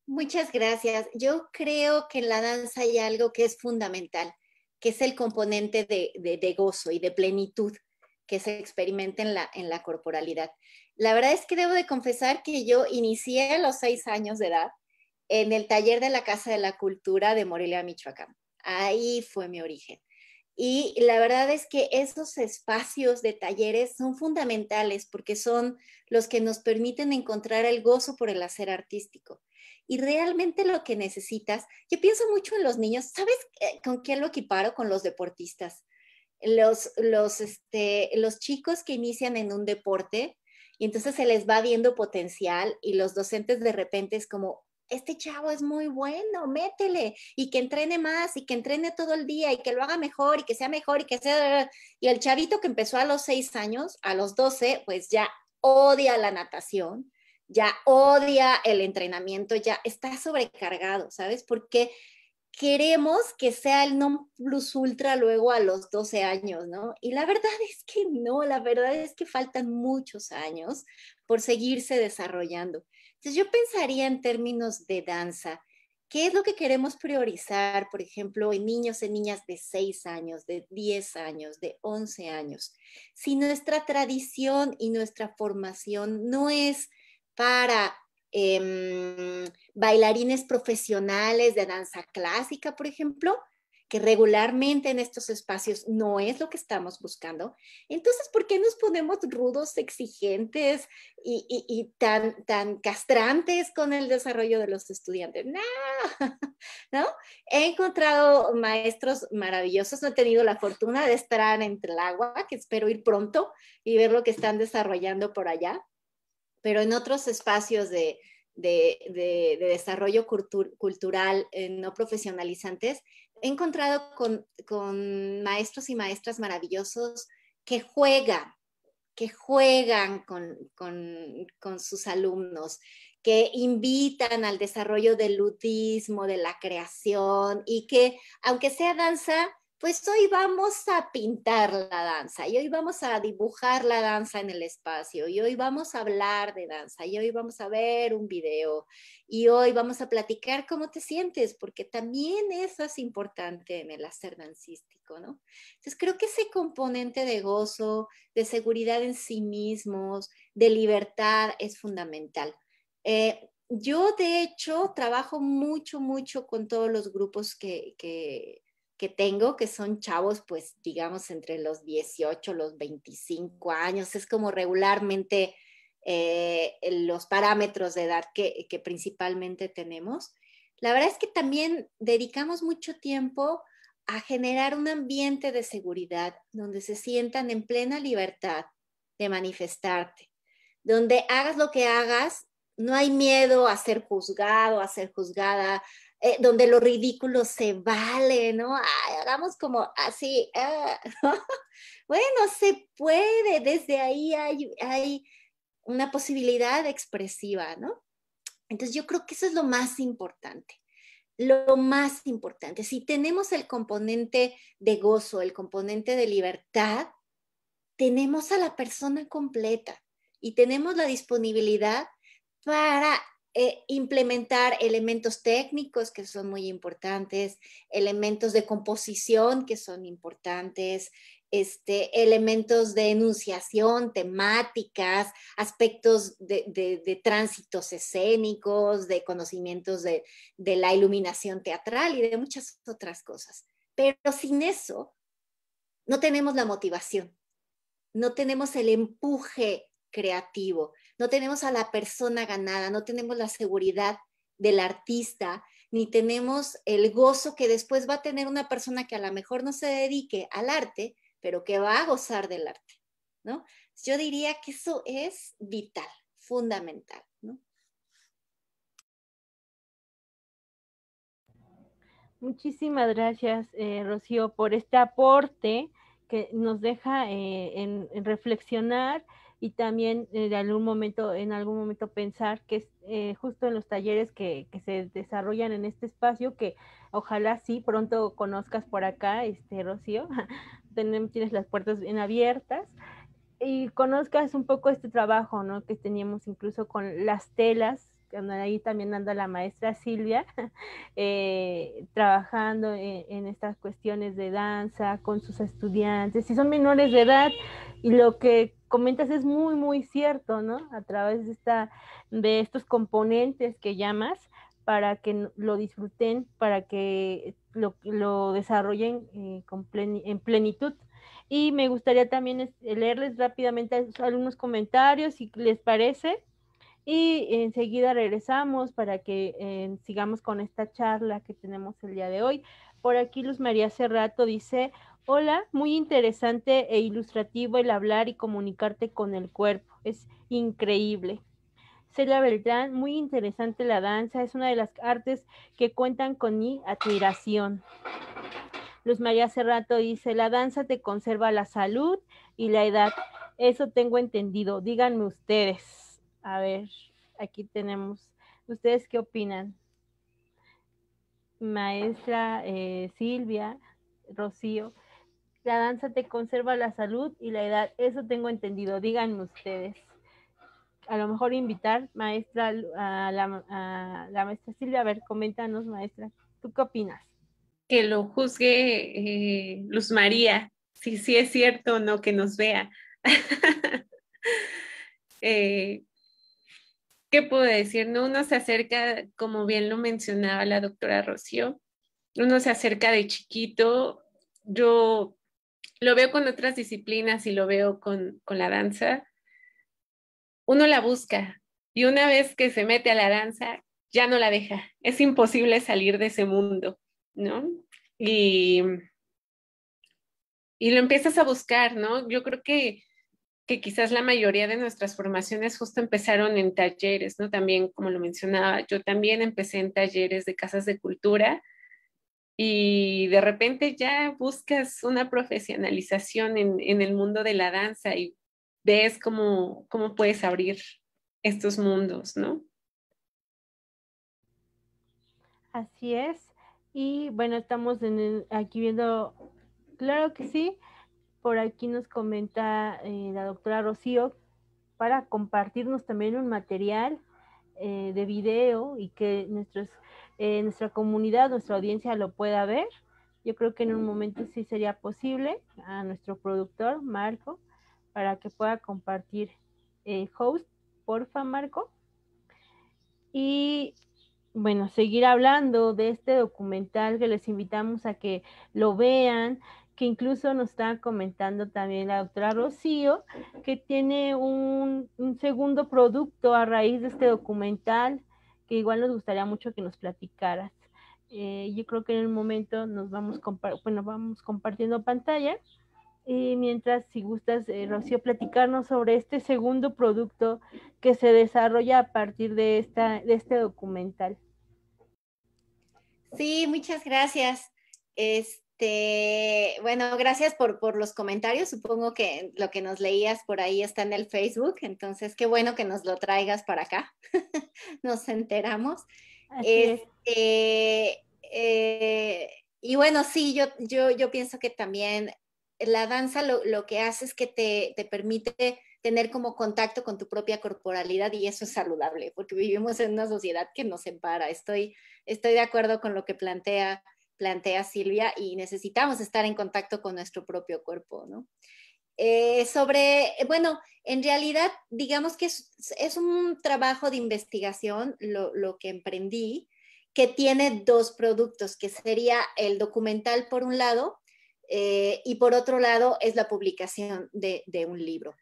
Muchas gracias. Yo creo que en la danza hay algo que es fundamental, que es el componente de, gozo y de plenitud que se experimenta en la corporalidad. La verdad es que debo de confesar que yo inicié a los seis años de edad en el taller de la Casa de la Cultura de Morelia, Michoacán. Ahí fue mi origen. Y la verdad es que esos espacios de talleres son fundamentales porque son los que nos permiten encontrar el gozo por el hacer artístico. Y realmente lo que necesitas, yo pienso mucho en los niños, ¿sabes eh, con quién lo equiparo? Con los deportistas. Los, los, este, los chicos que inician en un deporte, y entonces se les va viendo potencial y los docentes de repente es como, este chavo es muy bueno, métele y que entrene más y que entrene todo el día y que lo haga mejor y que sea mejor y que sea... Y el chavito que empezó a los seis años, a los doce, pues ya odia la natación, ya odia el entrenamiento, ya está sobrecargado, ¿sabes? Porque queremos que sea el non plus ultra luego a los 12 años, ¿no? Y la verdad es que no, la verdad es que faltan muchos años por seguirse desarrollando. Entonces yo pensaría en términos de danza. ¿Qué es lo que queremos priorizar, por ejemplo, en niños, y niñas de 6 años, de 10 años, de 11 años? Si nuestra tradición y nuestra formación no es para Em, bailarines profesionales de danza clásica, por ejemplo, que regularmente en estos espacios no es lo que estamos buscando. Entonces, ¿por qué nos ponemos rudos, exigentes y, tan, tan castrantes con el desarrollo de los estudiantes? No, He encontrado maestros maravillosos, no he tenido la fortuna de estar entre el agua, que espero ir pronto y ver lo que están desarrollando por allá pero en otros espacios de, desarrollo cultural eh, no profesionalizantes, he encontrado con, maestros y maestras maravillosos que juegan, que juegan con, con sus alumnos, que invitan al desarrollo del ludismo, de la creación y que, aunque sea danza, pues hoy vamos a pintar la danza y hoy vamos a dibujar la danza en el espacio y hoy vamos a hablar de danza y hoy vamos a ver un video y hoy vamos a platicar cómo te sientes, porque también eso es importante en el hacer dancístico, ¿no? Entonces creo que ese componente de gozo, de seguridad en sí mismos, de libertad es fundamental. Eh, yo, de hecho, trabajo mucho, mucho con todos los grupos que que tengo, que son chavos, pues digamos, entre los 18, los 25 años, es como regularmente eh, los parámetros de edad que, que principalmente tenemos. La verdad es que también dedicamos mucho tiempo a generar un ambiente de seguridad donde se sientan en plena libertad de manifestarte, donde hagas lo que hagas, no hay miedo a ser juzgado, a ser juzgada, eh, donde lo ridículo se vale, ¿no? hagamos como así. Ah, bueno, se puede, desde ahí hay, hay una posibilidad expresiva, ¿no? Entonces yo creo que eso es lo más importante lo más importante. Si tenemos el componente de gozo, el componente de libertad, tenemos a la persona completa y tenemos la disponibilidad para eh, implementar elementos técnicos que son muy importantes, elementos de composición que son importantes, este, elementos de enunciación, temáticas, aspectos de, de, de tránsitos escénicos, de conocimientos de, de la iluminación teatral y de muchas otras cosas. Pero sin eso, no tenemos la motivación, no tenemos el empuje creativo no tenemos a la persona ganada, no tenemos la seguridad del artista, ni tenemos el gozo que después va a tener una persona que a lo mejor no se dedique al arte, pero que va a gozar del arte, ¿no? Yo diría que eso es vital, fundamental, ¿no? Muchísimas gracias, eh, Rocío, por este aporte que nos deja eh, en reflexionar y también en eh, algún momento, en algún momento pensar que es eh, justo en los talleres que, se desarrollan en este espacio, que ojalá sí pronto conozcas por acá, este Rocío, tienes las puertas bien abiertas y conozcas un poco este trabajo, ¿no? Que teníamos incluso con las telas ahí también anda la maestra Silvia, eh, trabajando e, en, estas cuestiones de danza con sus estudiantes, si son menores de edad, y lo que comentas es muy, muy cierto, ¿no? A través de, esta, de estos componentes que llamas, para que lo disfruten, para que lo, lo desarrollen eh, en plenitud. Y me gustaría también este, leerles rápidamente algunos comentarios, si les parece y enseguida regresamos para que eh, sigamos con esta charla que tenemos el día de hoy. Por aquí Luz María Cerrato dice, hola, muy interesante e ilustrativo el hablar y comunicarte con el cuerpo, es increíble. Celia Beltrán, muy interesante la danza, es una de las artes que cuentan con mi admiración. Luz María Cerrato dice, la danza te conserva la salud y la edad. Eso tengo entendido, díganme ustedes. A ver, aquí tenemos. ¿Ustedes qué opinan? Maestra eh, Silvia, Rocío, la danza te conserva la salud y la edad. Eso tengo entendido. Díganme ustedes. A lo mejor invitar, maestra, a la, maestra Silvia. A ver, coméntanos, maestra. ¿Tú qué opinas? Que lo juzgue eh, Luz María. Si sí, sí es cierto o no, que nos vea. eh, ¿qué puedo decir? uno se acerca, como bien lo mencionaba la doctora Rocío, uno se acerca de chiquito. Yo lo veo con otras disciplinas y lo veo con, con la danza. Uno la busca y una vez que se mete a la danza, ya no la deja. Es imposible salir de ese mundo, ¿no? Y, y lo empiezas a buscar, ¿no? Yo creo que que quizás la mayoría de nuestras formaciones justo empezaron en talleres, ¿no? También, como lo mencionaba, yo también empecé en talleres de casas de cultura y de repente ya buscas una profesionalización en, el mundo de la danza y ves cómo, cómo puedes abrir estos mundos, ¿no? Así es. Y bueno, estamos en aquí viendo, claro que sí, por aquí nos comenta eh, la doctora Rocío para compartirnos también un material eh, de video y que nuestros, eh, nuestra comunidad, nuestra audiencia lo pueda ver. Yo creo que en un momento sí sería posible a nuestro productor, Marco, para que pueda compartir el host, porfa, Marco. Y bueno, seguir hablando de este documental que les invitamos a que lo vean, que incluso nos está comentando también la doctora Rocío, que tiene un, segundo producto a raíz de este documental, que igual nos gustaría mucho que nos platicaras. Eh, yo creo que en el momento nos vamos, bueno, vamos compartiendo pantalla. Y mientras, si gustas, eh, Rocío, platicarnos sobre este segundo producto que se desarrolla a partir de, esta, de este documental. Sí, muchas gracias. Es, este, este, bueno, gracias por, los comentarios. Supongo que lo que nos leías por ahí está en el Facebook, entonces qué bueno que nos lo traigas para acá. nos enteramos. Este, eh, y bueno, sí, yo, pienso que también la danza lo, que hace es que te, permite tener como contacto con tu propia corporalidad y eso es saludable, porque vivimos en una sociedad que nos separa. Estoy, estoy de acuerdo con lo que plantea plantea Silvia, y necesitamos estar en contacto con nuestro propio cuerpo, ¿no? Eh, sobre, eh, bueno, en realidad, digamos que es, un trabajo de investigación lo, que emprendí, que tiene dos productos, que sería el documental por un lado eh, y por otro lado es la publicación de, un libro.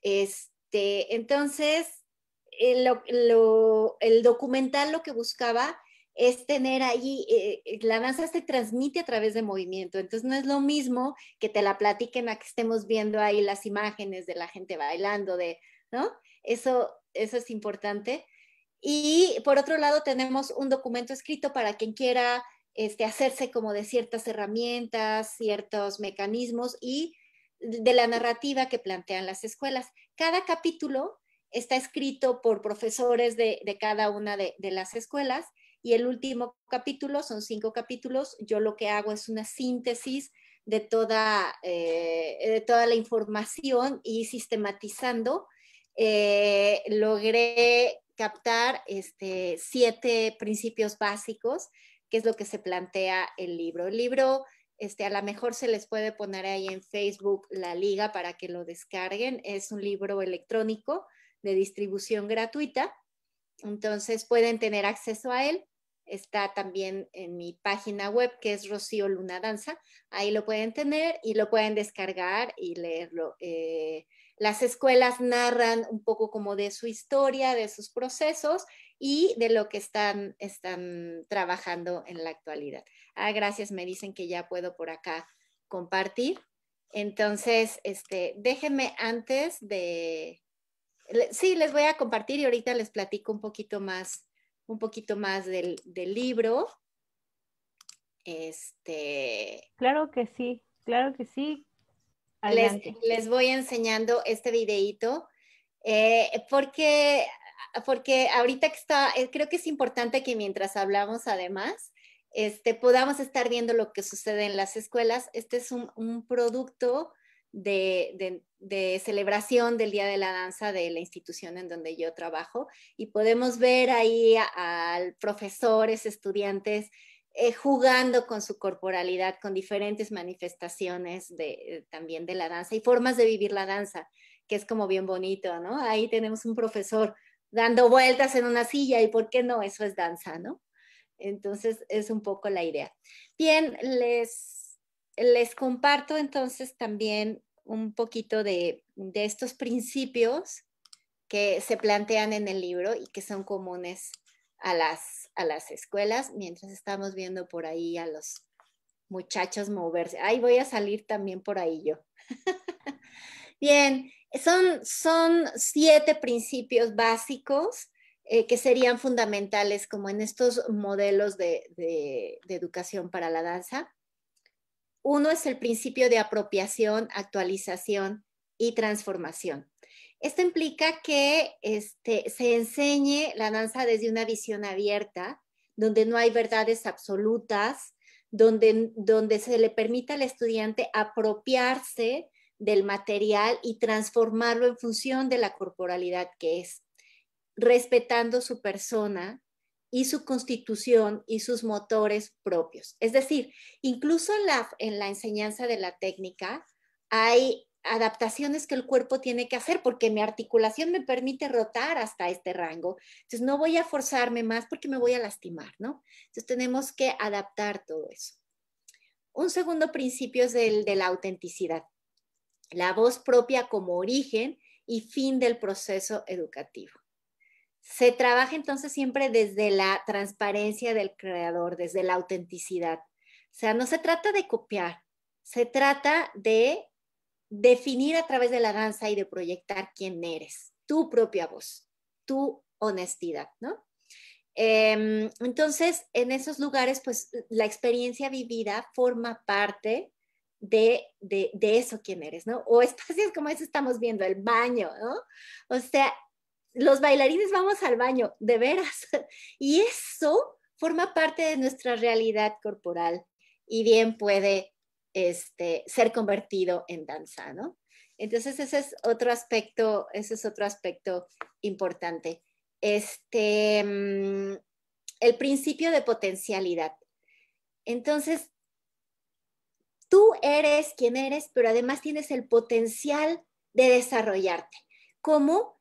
Este, entonces, el, el documental lo que buscaba es tener ahí, eh, eh, la danza se transmite a través de movimiento, entonces no es lo mismo que te la platiquen a que estemos viendo ahí las imágenes de la gente bailando, de, ¿no? Eso, eso es importante. Y por otro lado tenemos un documento escrito para quien quiera este, hacerse como de ciertas herramientas, ciertos mecanismos y de la narrativa que plantean las escuelas. Cada capítulo está escrito por profesores de, cada una de las escuelas y el último capítulo, son cinco capítulos, yo lo que hago es una síntesis de toda, eh, de toda la información y sistematizando, eh, logré captar este, siete principios básicos, que es lo que se plantea el libro. El libro, este, a lo mejor se les puede poner ahí en Facebook la liga para que lo descarguen. Es un libro electrónico de distribución gratuita entonces pueden tener acceso a él. Está también en mi página web que es Rocío Luna Danza. Ahí lo pueden tener y lo pueden descargar y leerlo. Eh, las escuelas narran un poco como de su historia, de sus procesos y de lo que están, están trabajando en la actualidad. Ah, gracias, me dicen que ya puedo por acá compartir. Entonces, este, déjenme antes de, sí, les voy a compartir y ahorita les platico un poquito más, un poquito más del, libro. Este. Claro que sí, claro que sí. Les, voy enseñando este videíto eh, porque, porque ahorita que está, eh, creo que es importante que mientras hablamos además, este, podamos estar viendo lo que sucede en las escuelas. Este es un, producto de, de celebración del Día de la Danza de la institución en donde yo trabajo y podemos ver ahí a, profesores, estudiantes eh, jugando con su corporalidad, con diferentes manifestaciones de, eh, también de la danza y formas de vivir la danza, que es como bien bonito, ¿no? Ahí tenemos un profesor dando vueltas en una silla y ¿por qué no? Eso es danza, ¿no? Entonces es un poco la idea. Bien, les, les comparto entonces también un poquito de, estos principios que se plantean en el libro y que son comunes a las, escuelas, mientras estamos viendo por ahí a los muchachos moverse. Ay, voy a salir también por ahí yo. Bien, son, son siete principios básicos eh, que serían fundamentales como en estos modelos de educación para la danza. Uno es el principio de apropiación, actualización y transformación. Esto implica que este, se enseñe la danza desde una visión abierta, donde no hay verdades absolutas, donde se le permita al estudiante apropiarse del material y transformarlo en función de la corporalidad que es, respetando su persona, y su constitución y sus motores propios. Es decir, incluso en la, en la enseñanza de la técnica hay adaptaciones que el cuerpo tiene que hacer porque mi articulación me permite rotar hasta este rango. Entonces no voy a forzarme más porque me voy a lastimar, ¿no? Entonces tenemos que adaptar todo eso. Un segundo principio es el de la autenticidad. La voz propia como origen y fin del proceso educativo se trabaja entonces siempre desde la transparencia del creador, desde la autenticidad. O sea, no se trata de copiar, se trata de definir a través de la danza y de proyectar quién eres, tu propia voz, tu honestidad, ¿no? Em, entonces, en esos lugares, pues la experiencia vivida forma parte de, de, eso quién eres, ¿no? O espacios como ese estamos viendo, el baño, ¿no? O sea, los bailarines vamos al baño, de veras. Y eso forma parte de nuestra realidad corporal y bien puede este, ser convertido en danza, ¿no? Entonces ese es otro aspecto, ese es otro aspecto importante. Este, mm, el principio de potencialidad. Entonces, tú eres quien eres, pero además tienes el potencial de desarrollarte. ¿Cómo?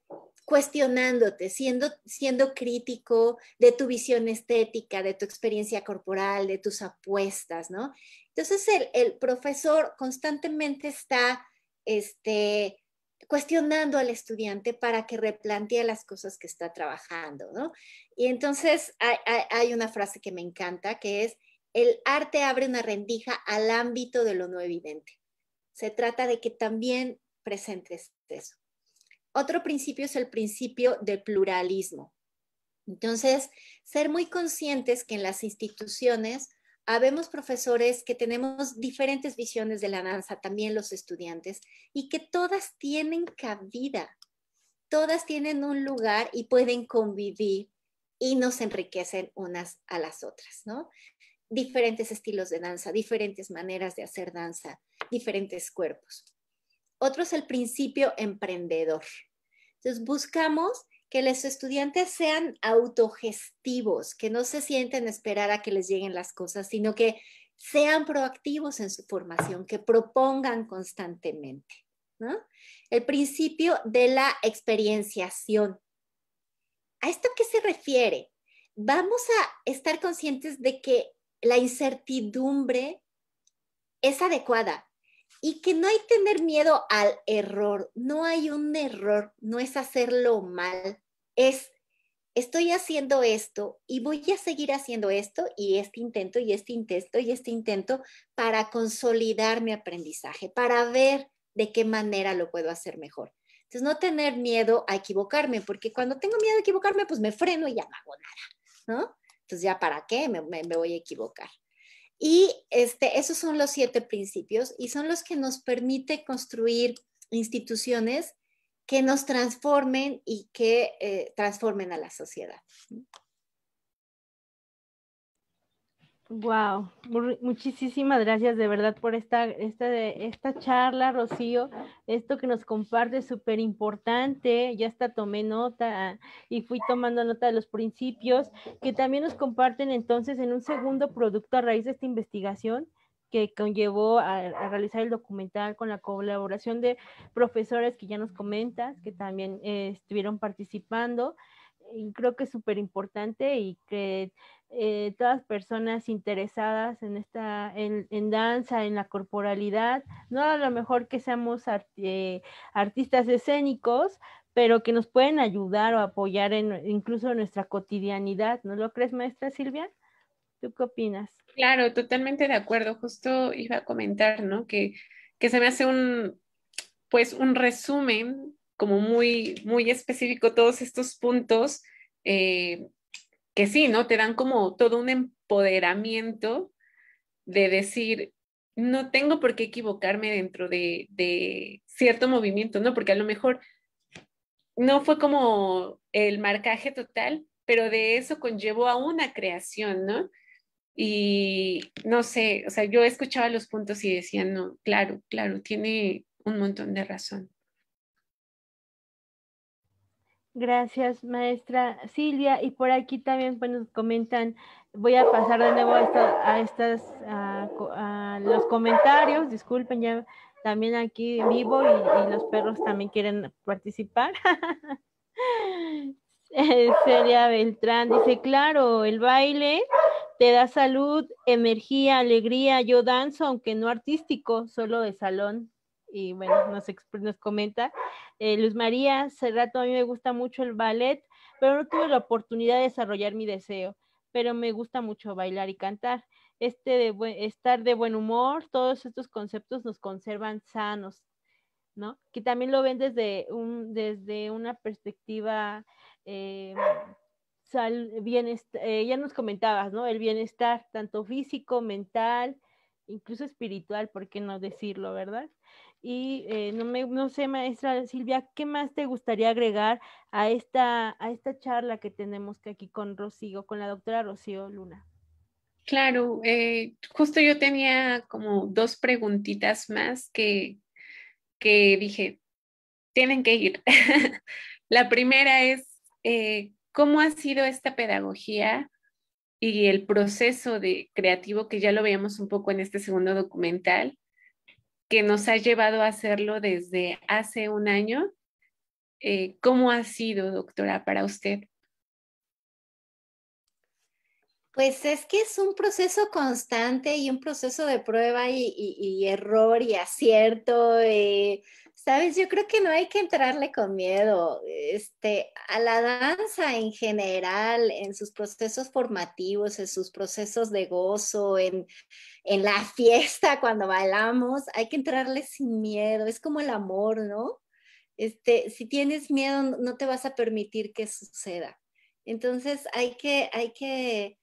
cuestionándote, siendo, siendo crítico de tu visión estética, de tu experiencia corporal, de tus apuestas, ¿no? Entonces el, el profesor constantemente está este, cuestionando al estudiante para que replantee las cosas que está trabajando, ¿no? Y entonces hay, hay una frase que me encanta que es, el arte abre una rendija al ámbito de lo no evidente. Se trata de que también presentes eso. Otro principio es el principio del pluralismo. Entonces, ser muy conscientes que en las instituciones habemos profesores que tenemos diferentes visiones de la danza, también los estudiantes, y que todas tienen cabida, todas tienen un lugar y pueden convivir y nos enriquecen unas a las otras, ¿no? Diferentes estilos de danza, diferentes maneras de hacer danza, diferentes cuerpos. Otro es el principio emprendedor. Entonces, buscamos que los estudiantes sean autogestivos, que no se sienten esperar a que les lleguen las cosas, sino que sean proactivos en su formación, que propongan constantemente. El principio de la experienciación. ¿A esto qué se refiere? Vamos a estar conscientes de que la incertidumbre es adecuada, y que no hay tener miedo al error, no hay un error, no es hacerlo mal, es estoy haciendo esto y voy a seguir haciendo esto y este intento y este intento y este intento para consolidar mi aprendizaje, para ver de qué manera lo puedo hacer mejor. Entonces, no tener miedo a equivocarme, porque cuando tengo miedo a equivocarme, pues me freno y ya no hago nada, ¿no? Entonces, ¿ya para qué me, me voy a equivocar? Y este, esos son los siete principios y son los que nos permite construir instituciones que nos transformen y que eh, transformen a la sociedad. Wow, muchísimas gracias de verdad por esta, esta, esta charla, Rocío. Esto que nos comparte es súper importante. Ya hasta tomé nota y fui tomando nota de los principios que también nos comparten entonces en un segundo producto a raíz de esta investigación que conllevó a, realizar el documental con la colaboración de profesores que ya nos comentas, que también eh, estuvieron participando y creo que es súper importante y que eh, todas personas interesadas en esta en, en, danza en la corporalidad no a lo mejor que seamos eh, artistas escénicos pero que nos pueden ayudar o apoyar en incluso en nuestra cotidianidad ¿no lo crees maestra Silvia? ¿tú qué opinas? Claro, totalmente de acuerdo justo iba a comentar ¿no? que, que se me hace un pues un resumen como muy, muy específico todos estos puntos eh, que sí, ¿no? Te dan como todo un empoderamiento de decir, no tengo por qué equivocarme dentro de, cierto movimiento, ¿no? Porque a lo mejor no fue como el marcaje total, pero de eso conllevó a una creación, ¿no? Y no sé, o sea, yo escuchaba los puntos y decía, no, claro, claro, tiene un montón de razón. Gracias, maestra Silvia. Y por aquí también pues, nos comentan, voy a pasar de nuevo a, estas, los comentarios, disculpen, ya también aquí vivo y, los perros también quieren participar. Eh, Celia Beltrán dice, claro, el baile te da salud, energía, alegría. Yo danzo, aunque no artístico, solo de salón. Y bueno, nos, nos comenta. Eh, Luz María Cerrato, a mí me gusta mucho el ballet, pero no tuve la oportunidad de desarrollar mi deseo, pero me gusta mucho bailar y cantar. Este de estar de buen humor, todos estos conceptos nos conservan sanos, ¿no? Que también lo ven desde, desde una perspectiva, eh, eh, ya nos comentabas, ¿no? El bienestar, tanto físico, mental, incluso espiritual, ¿por qué no decirlo, verdad? Y eh, no, sé, maestra Silvia, ¿qué más te gustaría agregar a esta, a esta charla que tenemos aquí con Rocío, con la doctora Rocío Luna? Claro, eh, justo yo tenía como dos preguntitas más que, que dije, tienen que ir. la primera es, eh, ¿cómo ha sido esta pedagogía y el proceso de creativo que ya lo veíamos un poco en este segundo documental? que nos ha llevado a hacerlo desde hace un año. Eh, ¿Cómo ha sido, doctora, para usted? Pues es que es un proceso constante y un proceso de prueba y, error y acierto. Eh, Sabes, yo creo que no hay que entrarle con miedo. Este, a la danza en general, en sus procesos formativos, en sus procesos de gozo, en, en la fiesta cuando bailamos, hay que entrarle sin miedo. Es como el amor, ¿no? Este, si tienes miedo, no te vas a permitir que suceda. Entonces hay que, hay que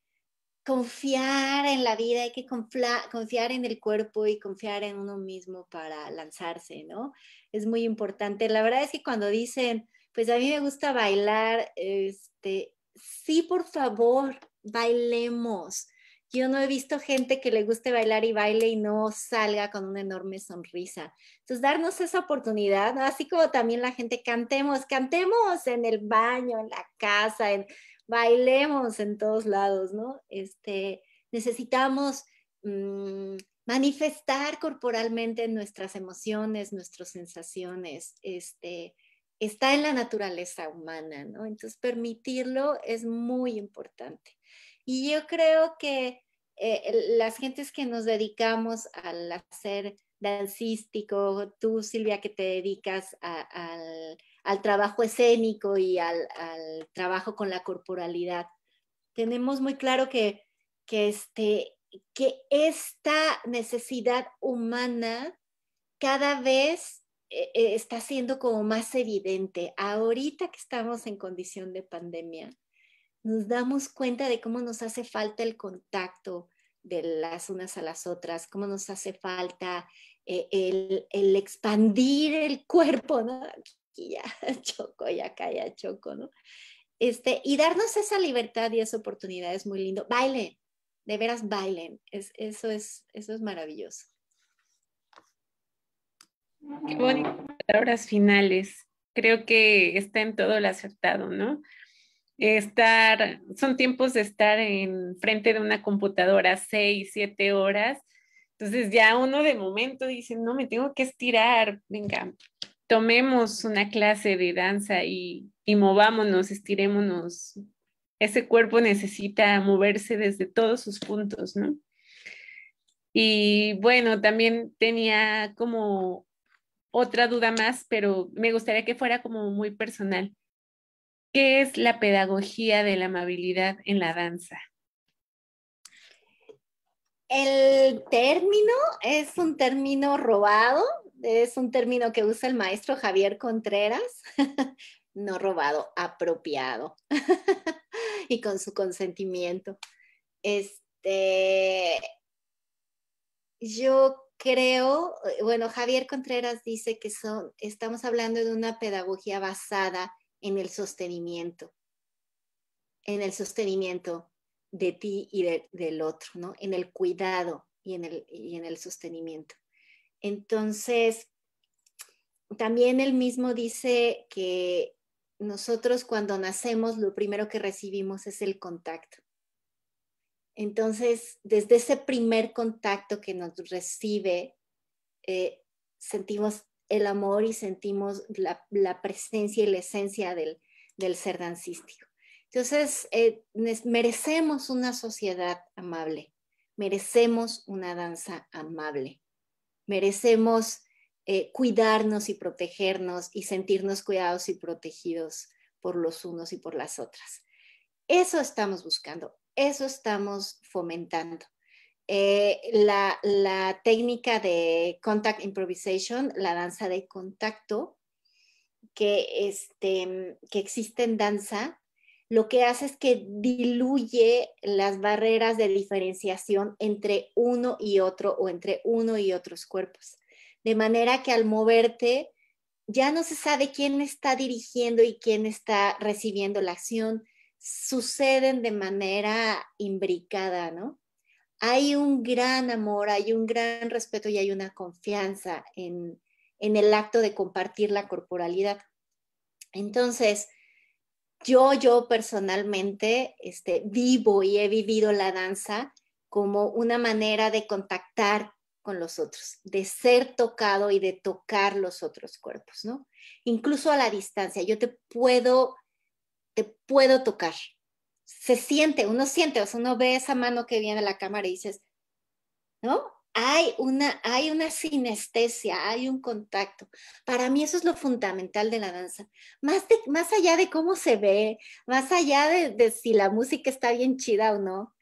confiar en la vida, hay que confiar en el cuerpo y confiar en uno mismo para lanzarse, ¿no? es muy importante. La verdad es que cuando dicen, pues a mí me gusta bailar, este, sí, por favor, bailemos. Yo no he visto gente que le guste bailar y baile y no salga con una enorme sonrisa. Entonces, darnos esa oportunidad, así como también la gente cantemos, cantemos en el baño, en la casa, en, bailemos en todos lados, ¿no? Este, necesitamos mm, manifestar corporalmente nuestras emociones, nuestras sensaciones, este, está en la naturaleza humana, ¿no? Entonces, permitirlo es muy importante. Y yo creo que eh, las gentes que nos dedicamos al hacer dancístico, tú Silvia que te dedicas al, trabajo escénico y al, trabajo con la corporalidad, tenemos muy claro que, que este, que esta necesidad humana cada vez eh, eh, está siendo como más evidente. Ahorita que estamos en condición de pandemia, nos damos cuenta de cómo nos hace falta el contacto de las unas a las otras, cómo nos hace falta eh, el, expandir el cuerpo, ¿no? ya choco, ya acá choco, ¿no? Este, y darnos esa libertad y esa oportunidad es muy lindo. Baile, de veras bailen. Es, eso, es, eso es maravilloso. Qué bonitas palabras finales. Creo que está en todo lo acertado, ¿no? Estar, son tiempos de estar en frente de una computadora seis, siete horas. Entonces ya uno de momento dice, no, me tengo que estirar, venga, tomemos una clase de danza y, y movámonos, estirémonos, ese cuerpo necesita moverse desde todos sus puntos, ¿no? Y bueno, también tenía como otra duda más, pero me gustaría que fuera como muy personal. ¿Qué es la pedagogía de la amabilidad en la danza? El término es un término robado, es un término que usa el maestro Javier Contreras no robado, apropiado y con su consentimiento. Este, yo creo, bueno, Javier Contreras dice que son, estamos hablando de una pedagogía basada en el sostenimiento, en el sostenimiento de ti y del otro, ¿no? En el cuidado y en el, y en el sostenimiento. Entonces, también él mismo dice que nosotros cuando nacemos lo primero que recibimos es el contacto. Entonces, desde ese primer contacto que nos recibe, eh, sentimos el amor y sentimos la, presencia y la esencia del, ser dancístico. Entonces, eh, merecemos una sociedad amable, merecemos una danza amable, merecemos eh, cuidarnos y protegernos y sentirnos cuidados y protegidos por los unos y por las otras. Eso estamos buscando, eso estamos fomentando. Eh, la, técnica de contact improvisation, la danza de contacto, que, este, que existe en danza, lo que hace es que diluye las barreras de diferenciación entre uno y otro o entre uno y otros cuerpos de manera que al moverte ya no se sabe quién está dirigiendo y quién está recibiendo la acción, suceden de manera imbricada, ¿no? Hay un gran amor, hay un gran respeto y hay una confianza en, el acto de compartir la corporalidad. Entonces, yo, yo personalmente este, vivo y he vivido la danza como una manera de contactar con los otros, de ser tocado y de tocar los otros cuerpos, ¿no? Incluso a la distancia, yo te puedo, te puedo tocar. Se siente, uno siente, o sea, uno ve esa mano que viene a la cámara y dices, ¿no? Hay una, hay una sinestesia, hay un contacto. Para mí eso es lo fundamental de la danza. Más, más allá de cómo se ve, más allá de si la música está bien chida o no,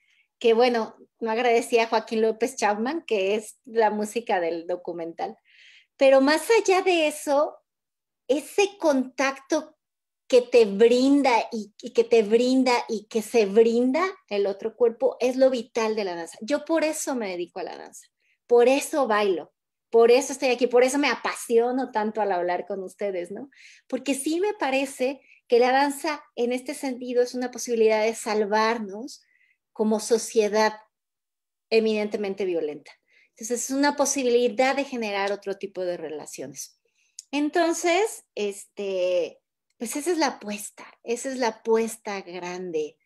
que bueno, no agradecía a Joaquín López Chapman, que es la música del documental. Pero más allá de eso, ese contacto que te brinda y, y, que te brinda y que se brinda el otro cuerpo es lo vital de la danza. Yo por eso me dedico a la danza, por eso bailo, por eso estoy aquí, por eso me apasiono tanto al hablar con ustedes, ¿no? Porque sí me parece que la danza en este sentido es una posibilidad de salvarnos, como sociedad eminentemente violenta. Entonces es una posibilidad de generar otro tipo de relaciones. Entonces, este, pues esa es la apuesta, esa es la apuesta grande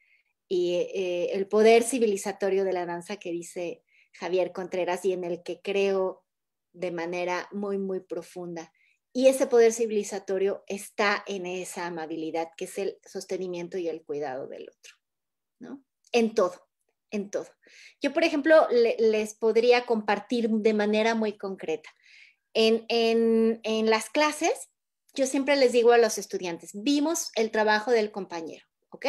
y eh, el poder civilizatorio de la danza que dice Javier Contreras y en el que creo de manera muy, muy profunda. Y ese poder civilizatorio está en esa amabilidad, que es el sostenimiento y el cuidado del otro, ¿no? en todo, en todo. Yo, por ejemplo, les podría compartir de manera muy concreta. En, en, en las clases, yo siempre les digo a los estudiantes, vimos el trabajo del compañero, ¿ok?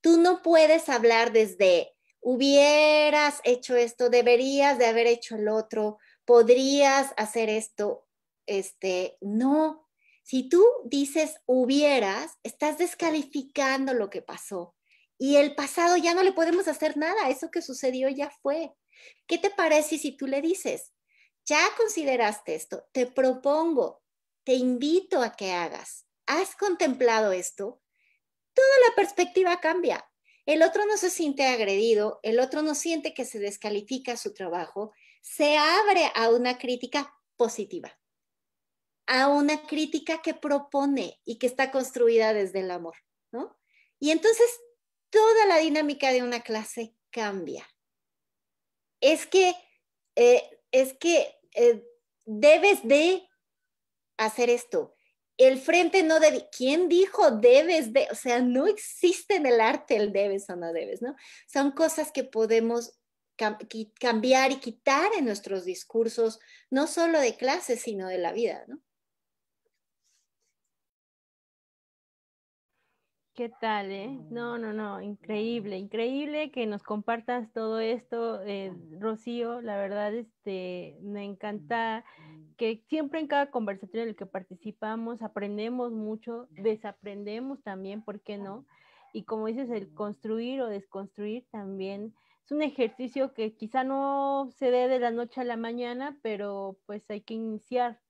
Tú no puedes hablar desde hubieras hecho esto, deberías de haber hecho el otro, podrías hacer esto, este, no. Si tú dices hubieras, estás descalificando lo que pasó y el pasado ya no le podemos hacer nada, eso que sucedió ya fue. ¿Qué te parece si tú le dices, ya consideraste esto, te propongo, te invito a que hagas, has contemplado esto? Toda la perspectiva cambia. El otro no se siente agredido, el otro no siente que se descalifica su trabajo, se abre a una crítica positiva, a una crítica que propone y que está construida desde el amor, ¿no? Y entonces toda la dinámica de una clase cambia. Es que, eh, es que eh, debes de hacer esto. El frente no debe, ¿quién dijo debes de? O sea, no existe en el arte el debes o no debes, ¿no? Son cosas que podemos cambiar y quitar en nuestros discursos, no solo de clase, sino de la vida, ¿no? ¿Qué tal, eh? Mm. No, no, no, mm. increíble, increíble que nos compartas todo esto, eh, mm. Rocío. La verdad, este, me encanta que siempre en cada conversación en la que participamos aprendemos mucho, desaprendemos también, ¿por qué no? Y como dices, el construir o desconstruir también es un ejercicio que quizá no se dé de la noche a la mañana, pero pues hay que iniciar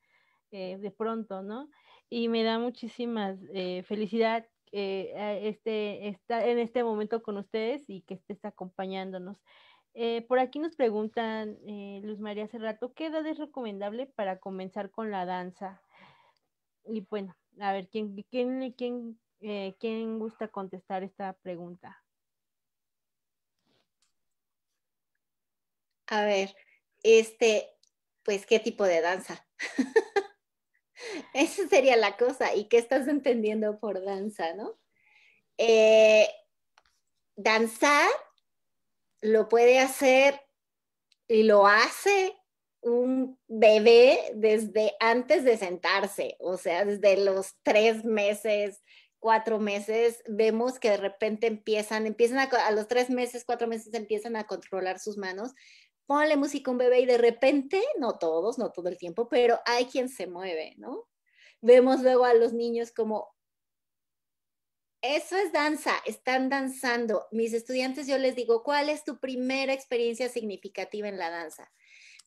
eh, de pronto, ¿no? Y me da muchísima eh, felicidad eh, este, está en este momento con ustedes y que estés acompañándonos. Eh, por aquí nos preguntan, eh, Luz María hace rato, ¿qué edad es recomendable para comenzar con la danza? Y bueno, a ver, ¿quién, quién, quién, eh, ¿quién gusta contestar esta pregunta? A ver, este, pues, ¿qué tipo de danza? Esa sería la cosa. ¿Y qué estás entendiendo por danza, no? Eh, danzar lo puede hacer y lo hace un bebé desde antes de sentarse, o sea, desde los tres meses, cuatro meses, vemos que de repente empiezan, empiezan a, a los tres meses, cuatro meses empiezan a controlar sus manos, ponle música a un bebé y de repente, no todos, no todo el tiempo, pero hay quien se mueve, ¿no? Vemos luego a los niños como, eso es danza, están danzando. Mis estudiantes yo les digo, ¿cuál es tu primera experiencia significativa en la danza?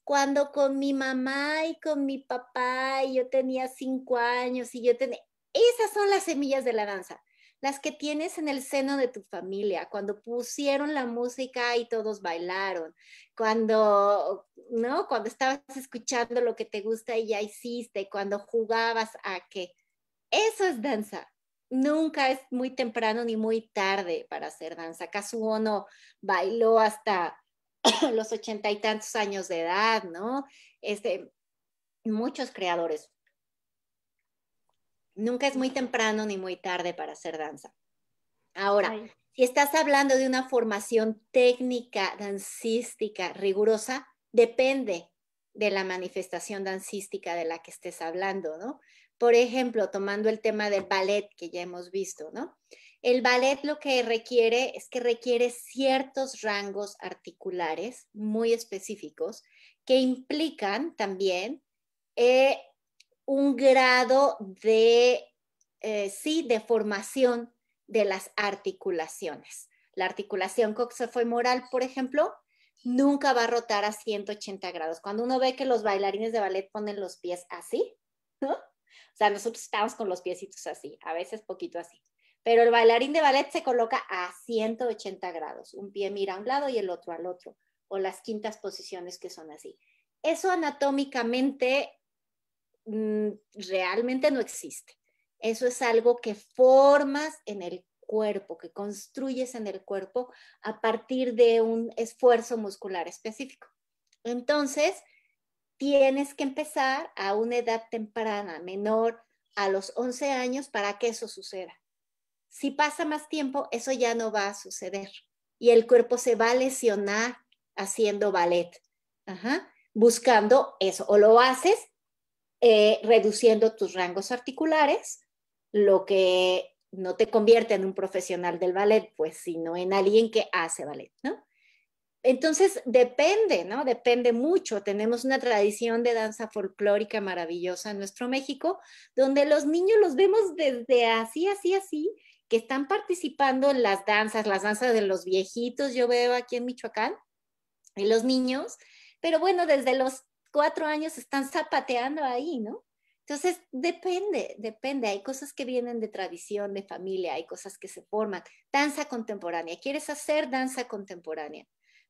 Cuando con mi mamá y con mi papá, yo tenía cinco años y yo tenía, esas son las semillas de la danza las que tienes en el seno de tu familia, cuando pusieron la música y todos bailaron, cuando, ¿no? Cuando estabas escuchando lo que te gusta y ya hiciste, cuando jugabas a que eso es danza. Nunca es muy temprano ni muy tarde para hacer danza. Kazuo bailó hasta los ochenta y tantos años de edad, ¿no? Este, muchos creadores Nunca es muy temprano ni muy tarde para hacer danza. Ahora, si estás hablando de una formación técnica, dancística, rigurosa, depende de la manifestación dancística de la que estés hablando, ¿no? Por ejemplo, tomando el tema del ballet que ya hemos visto, ¿no? El ballet lo que requiere es que requiere ciertos rangos articulares muy específicos que implican también eh, un grado de, eh, sí, de formación de las articulaciones. La articulación coxofemoral, por ejemplo, nunca va a rotar a 180 grados. Cuando uno ve que los bailarines de ballet ponen los pies así, ¿no? O sea, nosotros estamos con los piecitos así, a veces poquito así. Pero el bailarín de ballet se coloca a 180 grados. Un pie mira a un lado y el otro al otro. O las quintas posiciones que son así. Eso anatómicamente Mm, realmente no existe. Eso es algo que formas en el cuerpo, que construyes en el cuerpo a partir de un esfuerzo muscular específico. Entonces, tienes que empezar a una edad temprana, menor a los 11 años, para que eso suceda. Si pasa más tiempo, eso ya no va a suceder y el cuerpo se va a lesionar haciendo ballet, buscando eso. O lo haces eh, reduciendo tus rangos articulares, lo que no te convierte en un profesional del ballet, pues, sino en alguien que hace ballet, ¿no? Entonces, depende, ¿no? Depende mucho. Tenemos una tradición de danza folclórica maravillosa en nuestro México, donde los niños los vemos desde así, así, así, que están participando en las danzas, las danzas de los viejitos, yo veo aquí en Michoacán, y los niños, pero bueno, desde los cuatro años están zapateando ahí, ¿no? Entonces, depende, depende. Hay cosas que vienen de tradición, de familia, hay cosas que se forman. Danza contemporánea. ¿Quieres hacer danza contemporánea?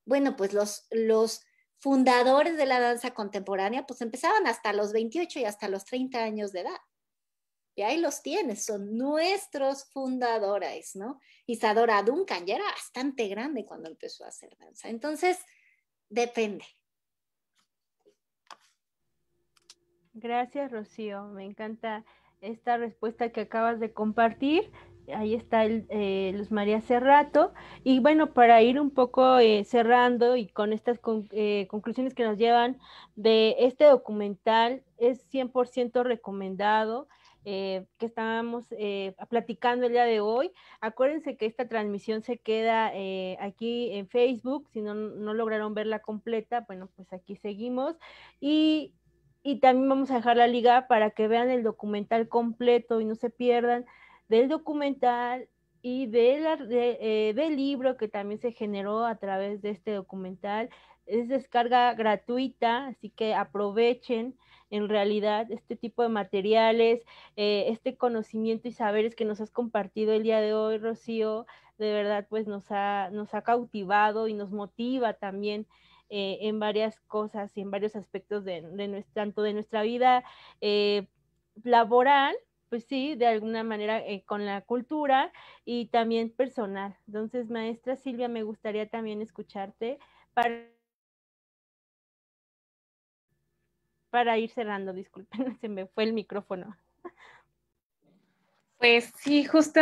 Bueno, pues los, los fundadores de la danza contemporánea, pues empezaban hasta los 28 y hasta los 30 años de edad. Y ahí los tienes, son nuestros fundadores, ¿no? Isadora Duncan ya era bastante grande cuando empezó a hacer danza. Entonces, depende, Gracias, Rocío. Me encanta esta respuesta que acabas de compartir. Ahí está el, eh, Luz María Cerrato. Y bueno, para ir un poco eh, cerrando y con estas eh, conclusiones que nos llevan de este documental, es 100% recomendado. que estábamos platicando el día de hoy. Acuérdense que esta transmisión se queda aquí en Facebook. Si no, no lograron verla completa, bueno, pues aquí seguimos. Y y también vamos a dejar la liga para que vean el documental completo y no se pierdan del documental y de la, de, eh, del libro que también se generó a través de este documental. Es descarga gratuita, así que aprovechen en realidad este tipo de materiales, eh, este conocimiento y saberes que nos has compartido el día de hoy, Rocío, de verdad pues nos ha, nos ha cautivado y nos motiva también eh, en varias cosas y en varios aspectos de, tanto de nuestra vida eh, laboral, pues sí, de alguna manera eh, con la cultura y también personal. Entonces, maestra Silvia, me gustaría también escucharte para, para ir cerrando, disculpen, se me fue el micrófono. Pues sí, justo,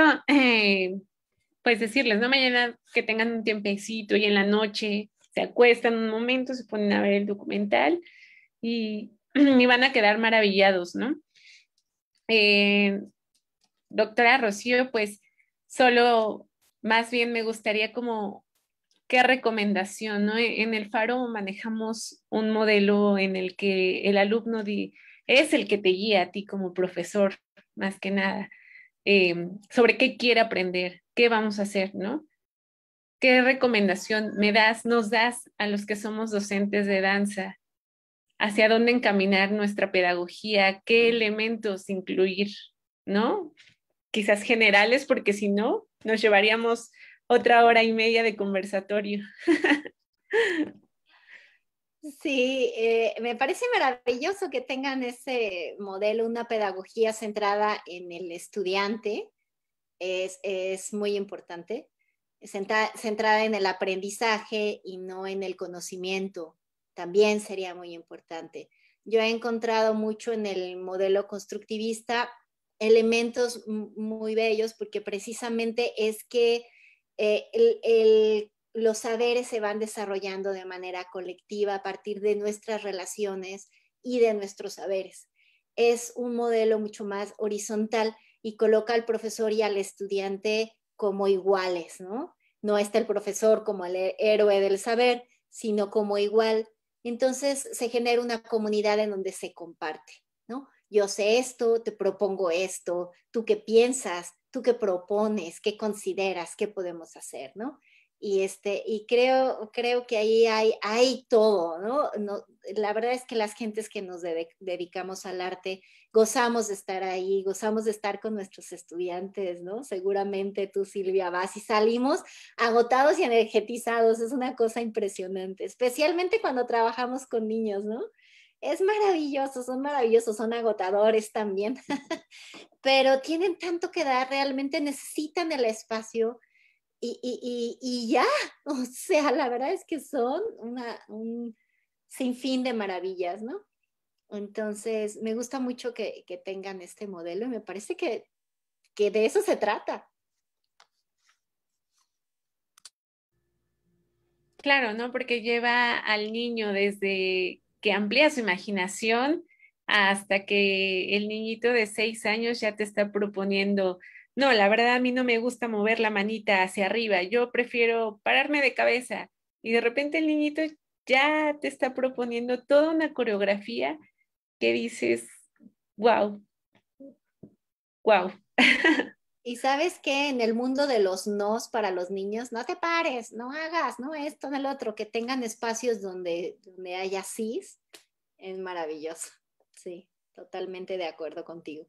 pues decirles, ¿no? Mañana que tengan un tiempecito y en la noche, se acuestan un momento, se ponen a ver el documental y, van a quedar maravillados, ¿no? Eh, doctora Rocío, pues solo más bien me gustaría como qué recomendación, ¿no? E-, en el faro manejamos un modelo en el que el alumno di, es el que te guía a ti como profesor, más que nada, eh, sobre qué quiere aprender, qué vamos a hacer, ¿no? ¿Qué recomendación me das, nos das a los que somos docentes de danza? ¿Hacia dónde encaminar nuestra pedagogía? ¿Qué elementos incluir? ¿No? Quizás generales, porque si no, nos llevaríamos otra hora y media de conversatorio. Sí, eh, me parece maravilloso que tengan ese modelo, una pedagogía centrada en el estudiante. es muy importante centrada en el aprendizaje y no en el conocimiento, también sería muy importante. Yo he encontrado mucho en el modelo constructivista elementos muy bellos porque precisamente es que eh, los saberes se van desarrollando de manera colectiva a partir de nuestras relaciones y de nuestros saberes. Es un modelo mucho más horizontal y coloca al profesor y al estudiante como iguales, ¿no? No está el profesor como el héroe del saber, sino como igual. Entonces se genera una comunidad en donde se comparte, ¿no? Yo sé esto, te propongo esto, tú qué piensas, tú qué propones, qué consideras, qué podemos hacer, ¿no? Y, este, y creo, creo que ahí hay, hay todo, ¿no? ¿no? La verdad es que las gentes que nos dedicamos al arte gozamos de estar ahí, gozamos de estar con nuestros estudiantes, ¿no? Seguramente tú, Silvia, vas y salimos agotados y energetizados, es una cosa impresionante, especialmente cuando trabajamos con niños, ¿no? Es maravilloso, son maravillosos, son agotadores también, pero tienen tanto que dar, realmente necesitan el espacio. Y, ya, o sea, la verdad es que son una, un sinfín de maravillas, ¿no? Entonces, me gusta mucho que, tengan este modelo y me parece que, que de eso se trata. Claro, ¿no? Porque lleva al niño desde que amplía su imaginación hasta que el niñito de seis años ya te está proponiendo, no, la verdad a mí no me gusta mover la manita hacia arriba, yo prefiero pararme de cabeza. Y de repente el niñito ya te está proponiendo toda una coreografía ¿Qué dices, wow, wow. Y sabes que en el mundo de los nos para los niños, no te pares, no hagas, no esto, no el otro, que tengan espacios donde, donde haya sís, es maravilloso. Sí, totalmente de acuerdo contigo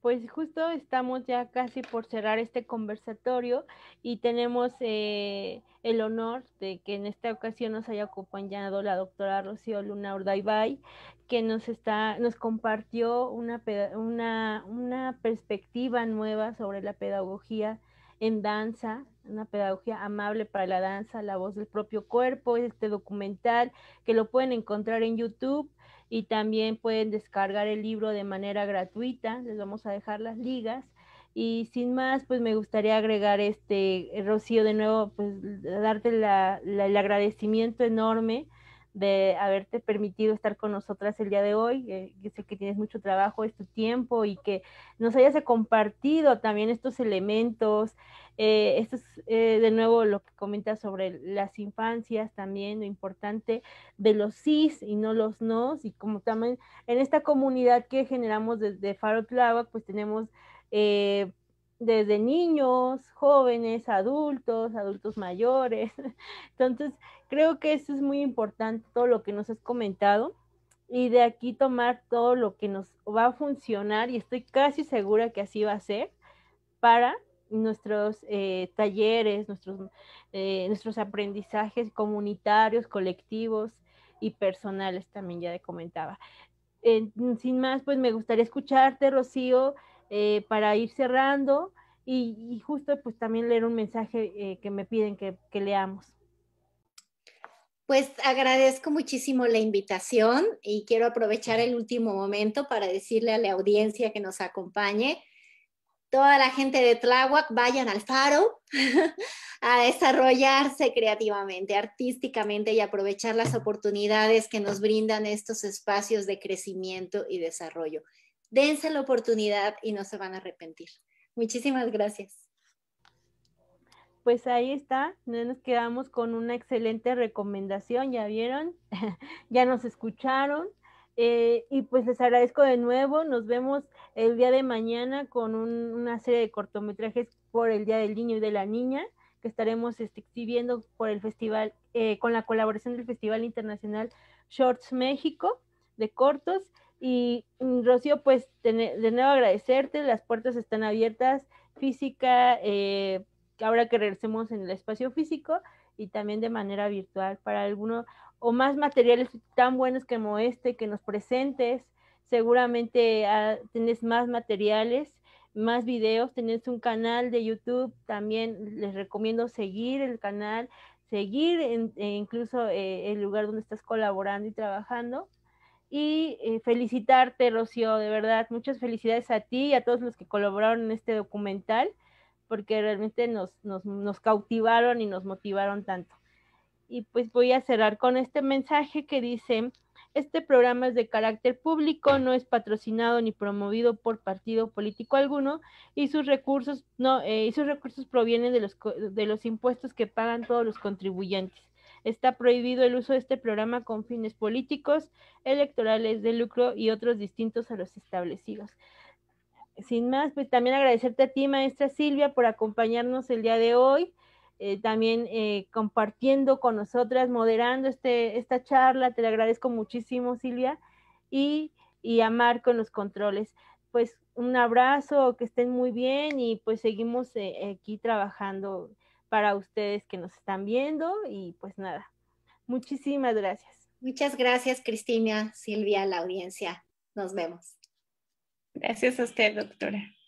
pues justo estamos ya casi por cerrar este conversatorio y tenemos eh, el honor de que en esta ocasión nos haya acompañado la doctora Rocío Luna Urdaibay, que nos, está, nos compartió una, una, una perspectiva nueva sobre la pedagogía en danza, una pedagogía amable para la danza, la voz del propio cuerpo, este documental que lo pueden encontrar en YouTube y también pueden descargar el libro de manera gratuita. Les vamos a dejar las ligas. Y sin más, pues me gustaría agregar este, eh, Rocío, de nuevo, pues darte el agradecimiento enorme de haberte permitido estar con nosotras el día de hoy. Eh, sé que tienes mucho trabajo, es tu tiempo y que nos hayas compartido también estos elementos. Eh, esto es eh, de nuevo lo que comentas sobre las infancias también, lo importante de los sís y no los nos. Y como también en esta comunidad que generamos desde Faro Tláhuac, pues tenemos desde niños, jóvenes, adultos, adultos mayores. Entonces, creo que eso es muy importante, todo lo que nos has comentado, y de aquí tomar todo lo que nos va a funcionar, y estoy casi segura que así va a ser, para nuestros eh, talleres, nuestros, eh, nuestros aprendizajes comunitarios, colectivos y personales, también ya comentaba. sin más, pues me gustaría escucharte, Rocío, eh, para ir cerrando y, justo pues también leer un mensaje eh, que me piden que, que leamos. Pues agradezco muchísimo la invitación y quiero aprovechar el último momento para decirle a la audiencia que nos acompañe. Toda la gente de Tláhuac, vayan al faro a desarrollarse creativamente, artísticamente y aprovechar las oportunidades que nos brindan estos espacios de crecimiento y desarrollo dense la oportunidad y no se van a arrepentir. Muchísimas gracias. Pues ahí está, nos quedamos con una excelente recomendación, ya vieron, ya nos escucharon. Eh, y pues les agradezco de nuevo, nos vemos el día de mañana con una serie de cortometrajes por el Día del Niño y de la Niña que estaremos exhibiendo por el festival, eh, con la colaboración del Festival Internacional Shorts México de Cortos. Y mm, Rocío, pues de nuevo agradecerte, las puertas están abiertas, física, eh, ahora que regresemos en el espacio físico y también de manera virtual para alguno o más materiales tan buenos como este que nos presentes. Seguramente ah, tienes tenés más materiales, más videos, tienes un canal de YouTube, también les recomiendo seguir el canal, seguir e incluso eh, el lugar donde estás colaborando y trabajando y eh, felicitarte, Rocío, de verdad. Muchas felicidades a ti y a todos los que colaboraron en este documental, porque realmente nos, cautivaron y nos motivaron tanto. Y pues voy a cerrar con este mensaje que dice, este programa es de carácter público, no es patrocinado ni promovido por partido político alguno y sus recursos eh, recursos provienen de los de los impuestos que pagan todos los contribuyentes. Está prohibido el uso de este programa con fines políticos, electorales, de lucro y otros distintos a los establecidos. Sin más, pues también agradecerte a ti, maestra Silvia, por acompañarnos el día de hoy. Eh, también eh, compartiendo con nosotras, moderando este, esta charla. Te lo agradezco muchísimo, Silvia, y, y a Marco en los controles. Pues un abrazo, que estén muy bien y pues seguimos eh, aquí trabajando para ustedes que nos están viendo y pues nada, muchísimas gracias. Muchas gracias, Cristina, Silvia, la audiencia. Nos vemos. Gracias a usted, doctora.